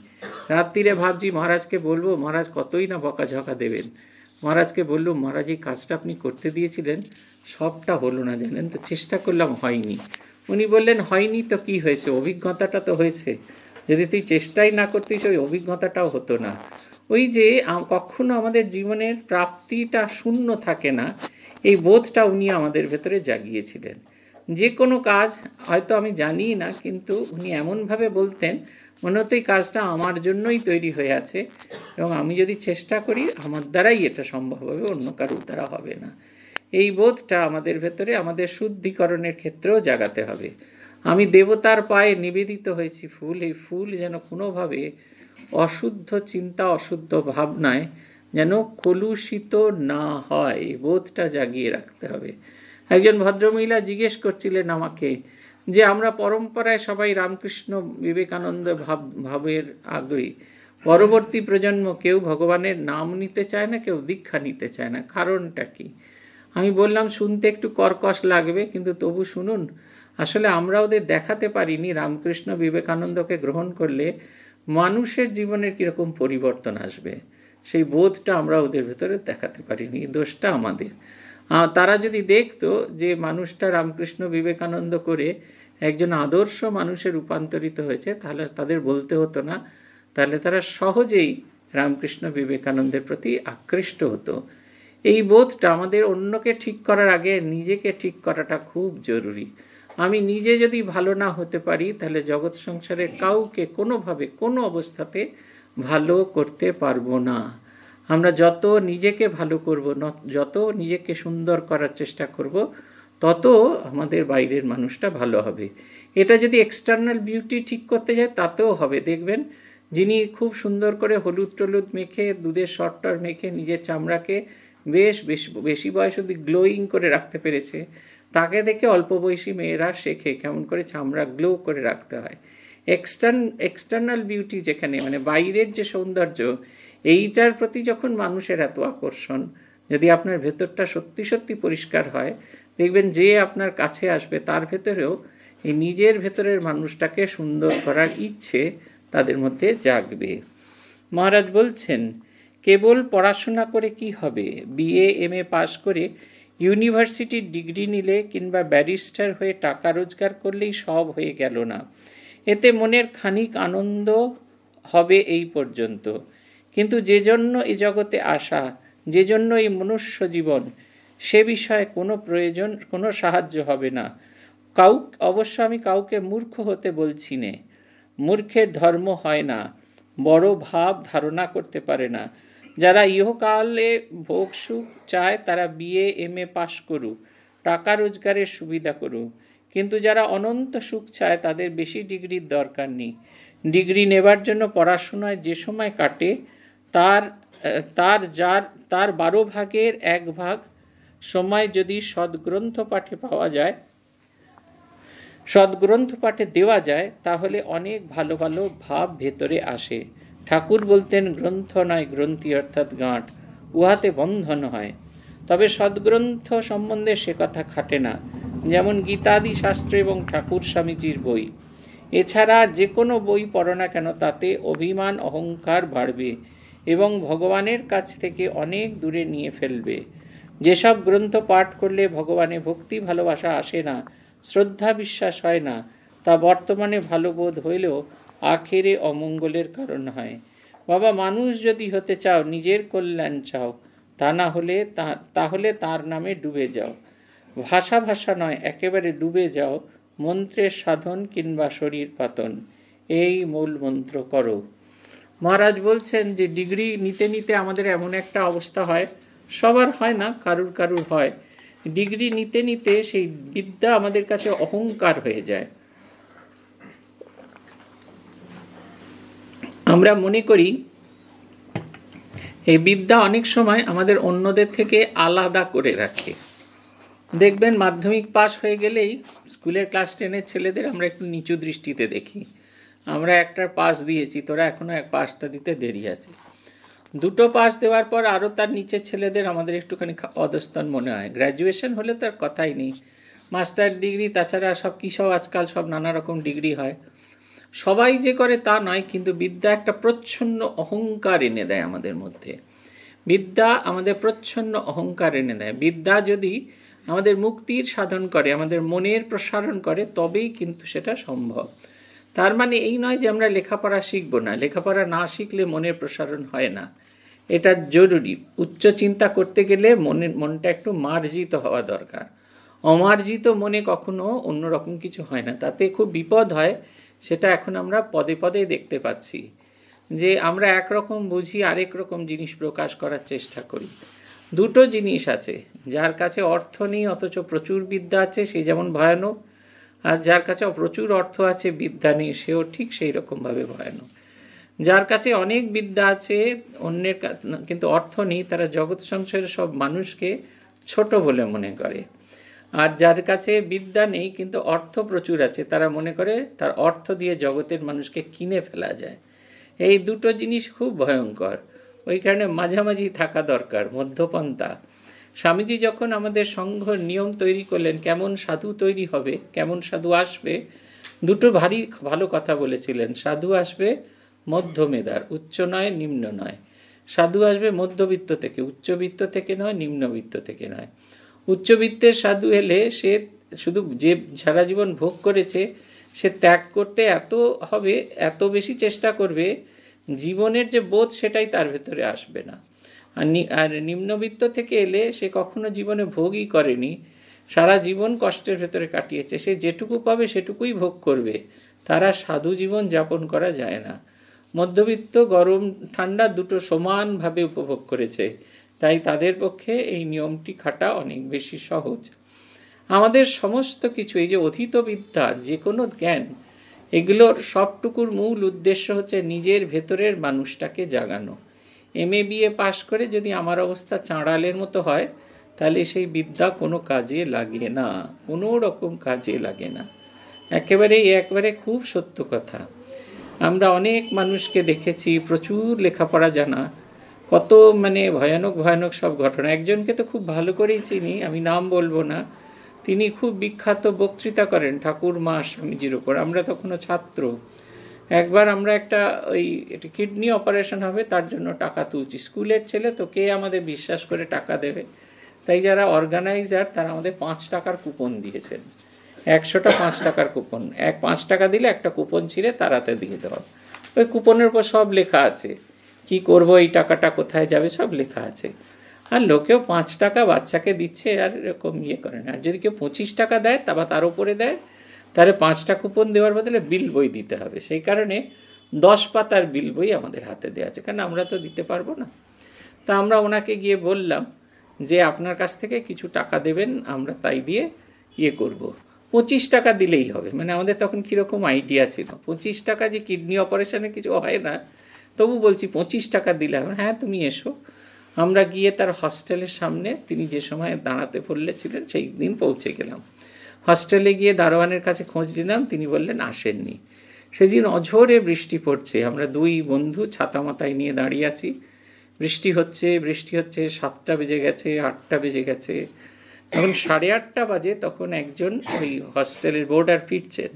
রাত্রিরে ভাবছি মহারাজকে বলবো মহারাজ কতই না বকাঝকা দেবেন মহারাজকে বললো মহারাজ এই কাজটা আপনি করতে দিয়েছিলেন সবটা হলো না জানেন তো চেষ্টা করলাম হয়নি উনি বললেন হয়নি তো কি হয়েছে অভিজ্ঞতাটা তো হয়েছে যদি তুই চেষ্টাই না করতিস ওই অভিজ্ঞতাটাও হতো না ওই যে কখনো আমাদের জীবনের প্রাপ্তিটা শূন্য থাকে না এই বোধটা উনি আমাদের ভেতরে জাগিয়েছিলেন যে কোনো কাজ হয়তো আমি জানি না কিন্তু উনি এমনভাবে বলতেন মনে হতো এই কাজটা আমার জন্যই তৈরি হয়ে আছে এবং আমি যদি চেষ্টা করি আমার দ্বারাই এটা সম্ভব হবে অন্য কারোর দ্বারা হবে না এই বোধটা আমাদের ভেতরে আমাদের শুদ্ধিকরণের ক্ষেত্রেও জাগাতে হবে আমি দেবতার পায়ে নিবেদিত হয়েছি ফুল এই ফুল যেন কোনোভাবে অশুদ্ধ চিন্তা অশুদ্ধ ভাবনায় যেন কলুষিত না হয় বোধটা জাগিয়ে রাখতে হবে একজন ভদ্রমহিলা জিজ্ঞেস করছিলেন আমাকে যে আমরা পরম্পরায় সবাই রামকৃষ্ণ বিবেকানন্দ ভাব ভাবের আগ্রহী পরবর্তী প্রজন্ম কেউ ভগবানের নাম নিতে চায় না কেউ দীক্ষা নিতে চায় না কারণটা কি আমি বললাম শুনতে একটু কর্কশ লাগবে কিন্তু তবু শুনুন আসলে আমরা ওদের দেখাতে পারিনি রামকৃষ্ণ বিবেকানন্দকে গ্রহণ করলে মানুষের জীবনের কীরকম পরিবর্তন আসবে সেই বোধটা আমরা ওদের ভেতরে দেখাতে পারিনি দোষটা আমাদের তারা যদি দেখতো যে মানুষটা রামকৃষ্ণ বিবেকানন্দ করে একজন আদর্শ মানুষে রূপান্তরিত হয়েছে তাহলে তাদের বলতে হতো না তাহলে তারা সহজেই রামকৃষ্ণ বিবেকানন্দের প্রতি আকৃষ্ট হতো এই বোধটা আমাদের অন্যকে ঠিক করার আগে নিজেকে ঠিক করাটা খুব জরুরি আমি নিজে যদি ভালো না হতে পারি তাহলে জগৎ সংসারে কাউকে কোনোভাবে কোনো অবস্থাতে ভালো করতে পারবো না আমরা যত নিজেকে ভালো করব যত নিজেকে সুন্দর করার চেষ্টা করব তত আমাদের বাইরের মানুষটা ভালো হবে এটা যদি এক্সটার্নাল বিউটি ঠিক করতে যায় তাতেও হবে দেখবেন যিনি খুব সুন্দর করে হলুদ টলুদ মেখে দুধের শর্টটার মেখে নিজের চামড়াকে বেশ বেশ বেশি বয়স অব্দি গ্লোয়িং করে রাখতে পেরেছে তাকে দেখে অল্প বয়সী মেয়েরা শেখে কেমন করে চামড়া গ্লো করে রাখতে হয় এক্সটার্ন এক্সটার্নাল বিউটি যেখানে মানে বাইরের যে সৌন্দর্য এইটার প্রতি যখন মানুষের এত আকর্ষণ যদি আপনার ভেতরটা সত্যি সত্যি পরিষ্কার হয় দেখবেন যে আপনার কাছে আসবে তার ভেতরেও এই নিজের ভেতরের মানুষটাকে সুন্দর করার ইচ্ছে তাদের মধ্যে জাগবে মহারাজ বলছেন কেবল পড়াশোনা করে কি হবে বিএ এম এ পাশ করে ইউনিভার্সিটির ডিগ্রি নিলে কিংবা ব্যারিস্টার হয়ে টাকা রোজগার করলেই সব হয়ে গেল না এতে মনের খানিক আনন্দ হবে এই পর্যন্ত কিন্তু যে জন্য এ জগতে আসা যে জন্য এই মনুষ্য জীবন সে বিষয়ে কোনো প্রয়োজন কোনো সাহায্য হবে না কাউ অবশ্য আমি কাউকে মূর্খ হতে বলছি নে মূর্খের ধর্ম হয় না বড় ভাব ধারণা করতে পারে না যারা ইহকালে ভোগ সুখ চায় তারা বিএ এম এ পাশ করুক টাকা রোজগারের সুবিধা করুক কিন্তু যারা অনন্ত সুখ চায় তাদের বেশি ডিগ্রির দরকার নেই ডিগ্রি নেবার জন্য পড়াশোনায় যে সময় কাটে তার তার যার তার বারো ভাগের এক ভাগ সময় যদি সদগ্রন্থ পাঠে পাওয়া যায় সদগ্রন্থ পাঠে দেওয়া যায় তাহলে অনেক ভালো ভালো ভাব ভেতরে আসে ঠাকুর বলতেন গ্রন্থ নয় গ্রন্থি অর্থাৎ গাঁট উহাতে বন্ধন হয় তবে সদগ্রন্থ সম্বন্ধে সে কথা খাটে না যেমন গীতাদি শাস্ত্র এবং ঠাকুর স্বামীজির বই এছাড়া যে কোনো বই পড়ো না কেন তাতে অভিমান অহংকার বাড়বে এবং ভগবানের কাছ থেকে অনেক দূরে নিয়ে ফেলবে যেসব গ্রন্থ পাঠ করলে ভগবানে ভক্তি ভালোবাসা আসে না শ্রদ্ধা বিশ্বাস হয় না তা বর্তমানে ভালো বোধ হইলেও আখেরে অমঙ্গলের কারণ হয় বাবা মানুষ যদি হতে চাও নিজের কল্যাণ চাও তা না হলে তাহলে তার নামে ডুবে যাও ভাষা ভাষা নয় একেবারে ডুবে যাও মন্ত্রের সাধন কিংবা শরীর পাতন এই মূল মন্ত্র করো মহারাজ বলছেন যে ডিগ্রি নিতে নিতে আমাদের এমন একটা অবস্থা হয় সবার হয় না কারুর কারুর হয় ডিগ্রি নিতে নিতে সেই বিদ্যা আমাদের কাছে অহংকার হয়ে যায় আমরা মনে করি এই বিদ্যা অনেক সময় আমাদের অন্যদের থেকে আলাদা করে রাখে দেখবেন মাধ্যমিক পাশ হয়ে গেলেই স্কুলের ক্লাস টেনের ছেলেদের আমরা একটু নিচু দৃষ্টিতে দেখি আমরা একটার পাস দিয়েছি তোরা এখনও এক পাসটা দিতে দেরি আছে দুটো পাস দেওয়ার পর আরও তার নিচের ছেলেদের আমাদের একটুখানি অদস্তন মনে হয় গ্র্যাজুয়েশন হলে তার কথাই নেই মাস্টার ডিগ্রি তাছাড়া সব কী সব আজকাল সব নানা রকম ডিগ্রি হয় সবাই যে করে তা নয় কিন্তু বিদ্যা একটা প্রচ্ছন্ন অহংকার এনে দেয় আমাদের মধ্যে বিদ্যা আমাদের প্রচ্ছন্ন অহংকার এনে দেয় বিদ্যা যদি আমাদের মুক্তির সাধন করে আমাদের মনের প্রসারণ করে তবেই কিন্তু সেটা সম্ভব তার মানে এই নয় যে আমরা লেখাপড়া শিখবো না লেখাপড়া না শিখলে মনের প্রসারণ হয় না এটা জরুরি উচ্চ চিন্তা করতে গেলে মনের মনটা একটু মার্জিত হওয়া দরকার অমার্জিত মনে কখনো অন্যরকম কিছু হয় না তাতে খুব বিপদ হয় সেটা এখন আমরা পদে পদে দেখতে পাচ্ছি যে আমরা একরকম বুঝি আরেক রকম জিনিস প্রকাশ করার চেষ্টা করি দুটো জিনিস আছে যার কাছে অর্থ নেই অথচ প্রচুর বিদ্যা আছে সে যেমন ভয়ানক আর যার কাছে প্রচুর অর্থ আছে বিদ্যা নেই সেও ঠিক সেই রকমভাবে ভয়ানক যার কাছে অনেক বিদ্যা আছে অন্যের কিন্তু অর্থ নেই তারা জগৎ সংসারের সব মানুষকে ছোট বলে মনে করে আর যার কাছে বিদ্যা নেই কিন্তু অর্থ প্রচুর আছে তারা মনে করে তার অর্থ দিয়ে জগতের মানুষকে কিনে ফেলা যায় এই দুটো জিনিস খুব ভয়ঙ্কর ওই কারণে মাঝামাঝি থাকা দরকার মধ্যপন্থা স্বামীজি যখন আমাদের সংঘ নিয়ম তৈরি করলেন কেমন সাধু তৈরি হবে কেমন সাধু আসবে দুটো ভারী ভালো কথা বলেছিলেন সাধু আসবে মধ্যমেদার উচ্চ নয় নিম্ন নয় সাধু আসবে মধ্যবিত্ত থেকে উচ্চবিত্ত থেকে নয় নিম্নবিত্ত থেকে নয় উচ্চবিত্তের সাধু এলে সে শুধু যে সারা জীবন ভোগ করেছে সে ত্যাগ করতে এত হবে এত বেশি চেষ্টা করবে জীবনের যে বোধ সেটাই তার ভেতরে আসবে না আর আর নিম্নবিত্ত থেকে এলে সে কখনো জীবনে ভোগই করেনি সারা জীবন কষ্টের ভেতরে কাটিয়েছে সে যেটুকু পাবে সেটুকুই ভোগ করবে তারা সাধু জীবন যাপন করা যায় না মধ্যবিত্ত গরম ঠান্ডা দুটো সমানভাবে উপভোগ করেছে তাই তাদের পক্ষে এই নিয়মটি খাটা অনেক বেশি সহজ আমাদের সমস্ত কিছু এই যে অধীত বিদ্যা যে কোনো জ্ঞান এগুলোর সবটুকুর মূল উদ্দেশ্য হচ্ছে নিজের ভেতরের মানুষটাকে জাগানো এম এ বিএ পাশ করে যদি আমার অবস্থা চাঁড়ালের মতো হয় তাহলে সেই বিদ্যা কোনো কাজে লাগে না কোনো রকম কাজে লাগে না একেবারে একবারে খুব সত্য কথা আমরা অনেক মানুষকে দেখেছি প্রচুর লেখাপড়া জানা কত মানে ভয়ানক ভয়ানক সব ঘটনা একজনকে তো খুব ভালো করেই চিনি আমি নাম বলবো না তিনি খুব বিখ্যাত বক্তৃতা করেন ঠাকুর মা স্বামীজির ওপর আমরা তখনও ছাত্র একবার আমরা একটা ওই একটা কিডনি অপারেশন হবে তার জন্য টাকা তুলছি স্কুলের ছেলে তো কে আমাদের বিশ্বাস করে টাকা দেবে তাই যারা অর্গানাইজার তারা আমাদের পাঁচ টাকার কুপন দিয়েছেন একশোটা পাঁচ টাকার কুপন এক পাঁচ টাকা দিলে একটা কুপন ছিঁড়ে তারাতে দিয়ে দেওয়া ওই কুপনের উপর সব লেখা আছে কি করব এই টাকাটা কোথায় যাবে সব লেখা আছে আর লোকেও পাঁচ টাকা বাচ্চাকে দিচ্ছে আর এরকম ইয়ে করে না আর যদি কেউ পঁচিশ টাকা দেয় তা বা তার উপরে দেয় তাহলে পাঁচটা কুপন দেওয়ার বদলে বিল বই দিতে হবে সেই কারণে দশ পাতার বিল বই আমাদের হাতে দেওয়া আছে কারণ আমরা তো দিতে পারবো না তা আমরা ওনাকে গিয়ে বললাম যে আপনার কাছ থেকে কিছু টাকা দেবেন আমরা তাই দিয়ে ইয়ে করব। পঁচিশ টাকা দিলেই হবে মানে আমাদের তখন কীরকম আইডিয়া ছিল পঁচিশ টাকা যে কিডনি অপারেশনে কিছু হয় না তবু বলছি পঁচিশ টাকা দিলে হ্যাঁ তুমি এসো আমরা গিয়ে তার হস্টেলের সামনে তিনি যে সময় দাঁড়াতে পড়লেছিলেন সেই দিন পৌঁছে গেলাম হস্টেলে গিয়ে দারোয়ানের কাছে খোঁজ নিলাম তিনি বললেন আসেননি সেদিন অঝোরে বৃষ্টি পড়ছে আমরা দুই বন্ধু ছাতা মাথায় নিয়ে দাঁড়িয়ে আছি বৃষ্টি হচ্ছে বৃষ্টি হচ্ছে সাতটা বেজে গেছে আটটা বেজে গেছে তখন সাড়ে আটটা বাজে তখন একজন ওই হস্টেলের বোর্ডার ফিরছেন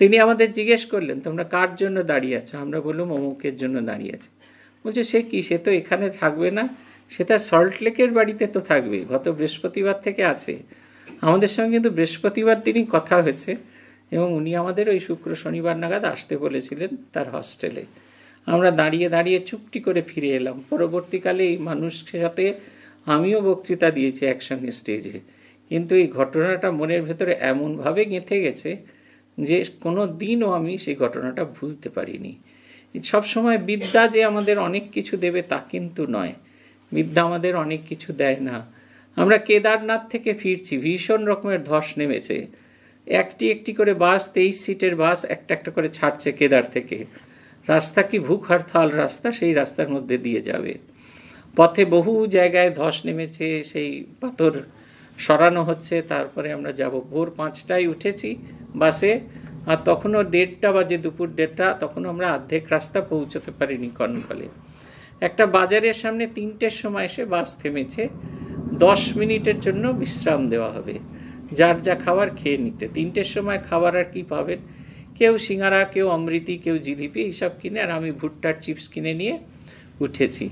তিনি আমাদের জিজ্ঞেস করলেন তোমরা কার জন্য দাঁড়িয়ে আছো আমরা বললাম অমুকের জন্য দাঁড়িয়ে আছে বলছে সে কি সে তো এখানে থাকবে না সে তার সল্টলেকের বাড়িতে তো থাকবে গত বৃহস্পতিবার থেকে আছে আমাদের সঙ্গে কিন্তু বৃহস্পতিবার দিনই কথা হয়েছে এবং উনি আমাদের ওই শুক্র শনিবার নাগাদ আসতে বলেছিলেন তার হস্টেলে আমরা দাঁড়িয়ে দাঁড়িয়ে চুপটি করে ফিরে এলাম পরবর্তীকালে এই মানুষের সাথে আমিও বক্তৃতা দিয়েছি একসঙ্গে স্টেজে কিন্তু এই ঘটনাটা মনের ভেতরে এমনভাবে গেঁথে গেছে যে কোনো দিনও আমি সেই ঘটনাটা ভুলতে পারিনি সবসময় বিদ্যা যে আমাদের অনেক কিছু দেবে তা কিন্তু নয় বিদ্যা আমাদের অনেক কিছু দেয় না আমরা কেদারনাথ থেকে ফিরছি ভীষণ রকমের ধস নেমেছে একটি একটি করে বাস তেইশ সিটের বাস একটা একটা করে ছাড়ছে কেদার থেকে রাস্তা কি ভুক হরতাল রাস্তা সেই রাস্তার মধ্যে দিয়ে যাবে পথে বহু জায়গায় ধস নেমেছে সেই পাথর সরানো হচ্ছে তারপরে আমরা যাব ভোর পাঁচটায় উঠেছি বাসে আর তখনও দেড়টা বাজে দুপুর দেড়টা তখন আমরা অর্ধেক রাস্তা পৌঁছতে পারিনি কনকলে একটা বাজারের সামনে তিনটের সময় এসে বাস থেমেছে দশ মিনিটের জন্য বিশ্রাম দেওয়া হবে যার যা খাবার খেয়ে নিতে তিনটের সময় খাবার আর কি পাবেন কেউ সিঙ্গারা কেউ অমৃতি কেউ জিলিপি এইসব কিনে আর আমি ভুট্টার চিপস কিনে নিয়ে উঠেছি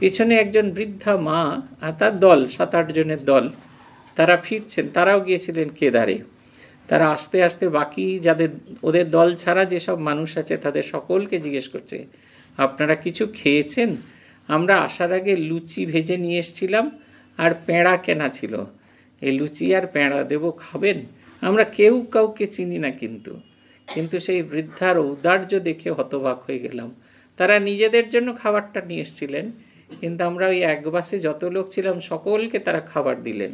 পিছনে একজন বৃদ্ধা মা আর তার দল সাত আট জনের দল তারা ফিরছেন তারাও গিয়েছিলেন কেদারে তারা আস্তে আস্তে বাকি যাদের ওদের দল ছাড়া যেসব মানুষ আছে তাদের সকলকে জিজ্ঞেস করছে আপনারা কিছু খেয়েছেন আমরা আসার আগে লুচি ভেজে নিয়ে এসেছিলাম আর পেঁড়া কেনা ছিল এই লুচি আর পেঁড়া দেব খাবেন আমরা কেউ কাউকে চিনি না কিন্তু কিন্তু সেই বৃদ্ধার ঔদার্য দেখে হতবাক হয়ে গেলাম তারা নিজেদের জন্য খাবারটা নিয়ে এসেছিলেন কিন্তু আমরা ওই এক বাসে যত লোক ছিলাম সকলকে তারা খাবার দিলেন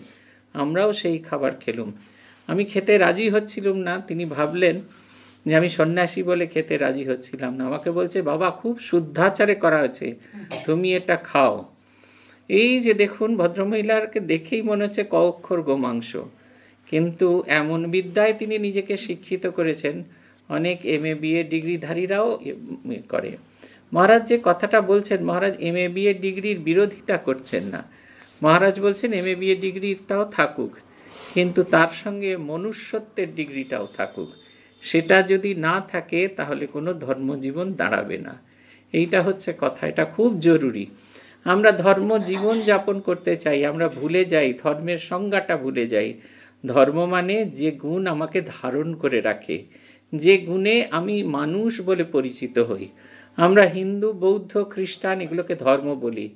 আমরাও সেই খাবার খেলুম আমি খেতে রাজি হচ্ছিলাম না তিনি ভাবলেন যে আমি সন্ন্যাসী বলে খেতে রাজি হচ্ছিলাম না আমাকে বলছে বাবা খুব শুদ্ধাচারে করা হয়েছে তুমি এটা খাও এই যে দেখুন ভদ্রমহিলারকে দেখেই মনে হচ্ছে ক অক্ষর গোমাংস কিন্তু এমন বিদ্যায় তিনি নিজেকে শিক্ষিত করেছেন অনেক এম এ বিএ ডিগ্রিধারীরাও করে মহারাজ যে কথাটা বলছেন মহারাজ এম এ বিএ ডিগ্রির বিরোধিতা করছেন না মহারাজ বলছেন এম এ বিএ ডিগ্রিটাও থাকুক কিন্তু তার সঙ্গে মনুষ্যত্বের ডিগ্রিটাও থাকুক সেটা যদি না থাকে তাহলে কোনো ধর্মজীবন দাঁড়াবে না এইটা হচ্ছে কথা এটা খুব জরুরি আমরা ধর্ম জীবন যাপন করতে চাই আমরা ভুলে যাই ধর্মের সংজ্ঞাটা ভুলে যাই ধর্ম মানে যে গুণ আমাকে ধারণ করে রাখে যে গুণে আমি মানুষ বলে পরিচিত হই আমরা হিন্দু বৌদ্ধ খ্রিস্টান এগুলোকে ধর্ম বলি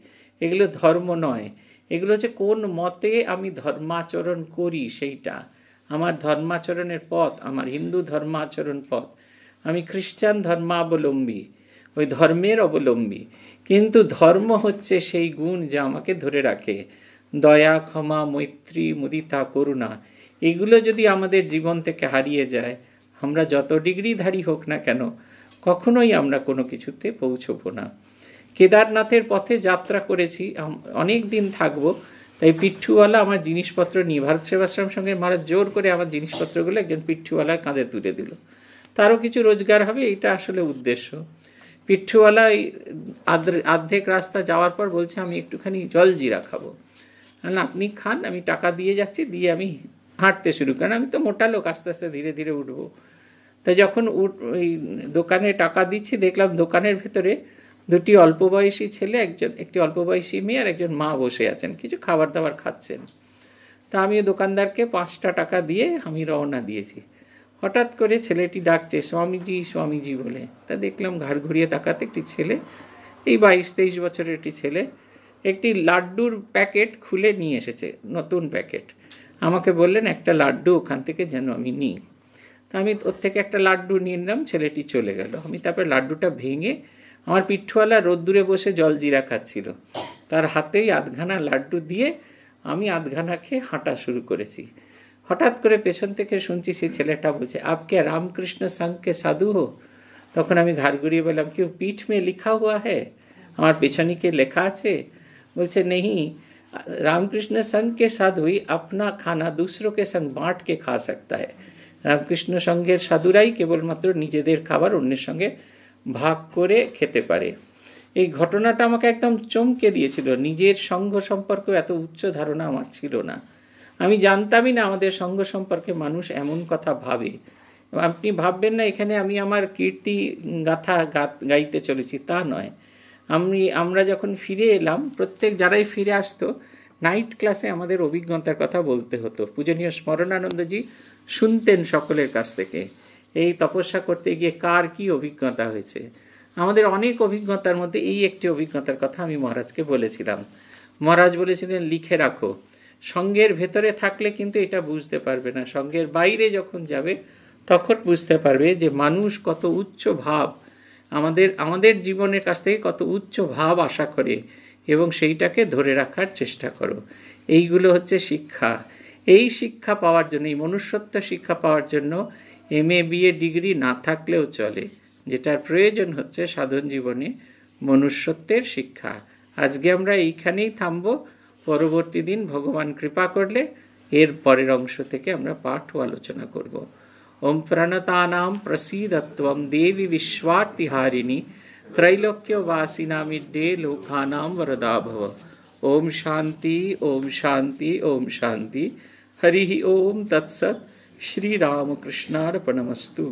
এগুলো ধর্ম নয় এগুলো হচ্ছে কোন মতে আমি ধর্মাচরণ করি সেইটা আমার ধর্মাচরণের পথ আমার হিন্দু ধর্মাচরণ পথ আমি খ্রিস্টান ধর্মাবলম্বী ওই ধর্মের অবলম্বী কিন্তু ধর্ম হচ্ছে সেই গুণ যা আমাকে ধরে রাখে দয়া ক্ষমা মৈত্রী মুদিতা করুণা এগুলো যদি আমাদের জীবন থেকে হারিয়ে যায় আমরা যত ডিগ্রিধারী হোক না কেন কখনোই আমরা কোনো কিছুতে পৌঁছবো না কেদারনাথের পথে যাত্রা করেছি অনেক দিন থাকবো তাই পিঠুওয়ালা আমার জিনিসপত্র নিয়ে ভারত সেবাশ্রম সঙ্গে মারা জোর করে আমার জিনিসপত্রগুলো একজন পিঠুওয়ালার কাঁধে তুলে দিল তারও কিছু রোজগার হবে এটা আসলে উদ্দেশ্য পিঠুওয়ালা আর্ধেক রাস্তা যাওয়ার পর বলছে আমি একটুখানি জল জিরা খাবো না আপনি খান আমি টাকা দিয়ে যাচ্ছি দিয়ে আমি হাঁটতে শুরু করেন আমি তো মোটা লোক আস্তে আস্তে ধীরে ধীরে উঠবো তা যখন উঠ ওই দোকানে টাকা দিচ্ছি দেখলাম দোকানের ভেতরে দুটি অল্প বয়সী ছেলে একজন একটি অল্প বয়সী মেয়ে আর একজন মা বসে আছেন কিছু খাবার দাবার খাচ্ছেন তা আমি দোকানদারকে পাঁচটা টাকা দিয়ে আমি রওনা দিয়েছি হঠাৎ করে ছেলেটি ডাকছে স্বামীজি স্বামীজি বলে তা দেখলাম ঘাড় ঘুরিয়ে তাকাতে একটি ছেলে এই বাইশ তেইশ বছরের একটি ছেলে একটি লাড্ডুর প্যাকেট খুলে নিয়ে এসেছে নতুন প্যাকেট আমাকে বললেন একটা লাড্ডু ওখান থেকে যেন আমি নিই তা আমি ওর থেকে একটা লাড্ডু নিয়ে নিলাম ছেলেটি চলে গেল আমি তারপরে লাড্ডুটা ভেঙে আমার পিঠুয়ালা রোদ্দুরে বসে জল জিরা খাচ্ছিল তার হাতেই আধঘানা লাড্ডু দিয়ে আমি আধঘানা খেয়ে হাঁটা শুরু করেছি হঠাৎ করে পেছন থেকে শুনছি সেই ছেলেটা বলছে আপকে রামকৃষ্ণ সাংকে সাধু হো তখন আমি ঘাড় ঘুরিয়ে বললাম কেউ পিঠ মে লিখা হুয়া হ্যাঁ আমার পেছনে কে লেখা আছে বলছে নেহি রামকৃষ্ণ संघ সাধুই আপনা খানা अपना खाना दूसरों के संग बांट के রামকৃষ্ণ সংঘের সাধুরাই কেবলমাত্র নিজেদের খাবার অন্যের সঙ্গে ভাগ করে খেতে পারে এই ঘটনাটা আমাকে একদম চমকে দিয়েছিল নিজের সঙ্ঘ সম্পর্কে এত উচ্চ ধারণা আমার ছিল না আমি জানতামই না আমাদের সঙ্গ সম্পর্কে মানুষ এমন কথা ভাবে আপনি ভাববেন না এখানে আমি আমার কীর্তি গাথা গাইতে চলেছি তা নয় আমি আমরা যখন ফিরে এলাম প্রত্যেক যারাই ফিরে আসতো নাইট ক্লাসে আমাদের অভিজ্ঞতার কথা বলতে হতো পূজনীয় স্মরণানন্দজি শুনতেন সকলের কাছ থেকে এই তপস্যা করতে গিয়ে কার কি অভিজ্ঞতা হয়েছে আমাদের অনেক অভিজ্ঞতার মধ্যে এই একটি অভিজ্ঞতার কথা আমি মহারাজকে বলেছিলাম মহারাজ বলেছিলেন লিখে রাখো সঙ্গের ভেতরে থাকলে কিন্তু এটা বুঝতে পারবে না সঙ্গের বাইরে যখন যাবে তখন বুঝতে পারবে যে মানুষ কত উচ্চ ভাব আমাদের আমাদের জীবনের কাছ থেকে কত উচ্চ ভাব আশা করে এবং সেইটাকে ধরে রাখার চেষ্টা করো এইগুলো হচ্ছে শিক্ষা এই শিক্ষা পাওয়ার জন্য এই মনুষ্যত্ব শিক্ষা পাওয়ার জন্য এম এ বিএ ডিগ্রি না থাকলেও চলে যেটার প্রয়োজন হচ্ছে সাধন জীবনে মনুষ্যত্বের শিক্ষা আজকে আমরা এইখানেই থামব পরবর্তী দিন ভগবান কৃপা করলে এর পরের অংশ থেকে আমরা পাঠ ও আলোচনা করব ওম প্রণতানাম প্রসীদত্বম দেবী বিশ্বার্তিহারিণী त्रैलोक्यवासिनामिड्डे लोकानां वरदा भव ॐ शान्ति ॐ शान्ति ॐ शान्ति हरिः ॐ तत्सत् శ్రీరామకృష్ణార్పణమస్తు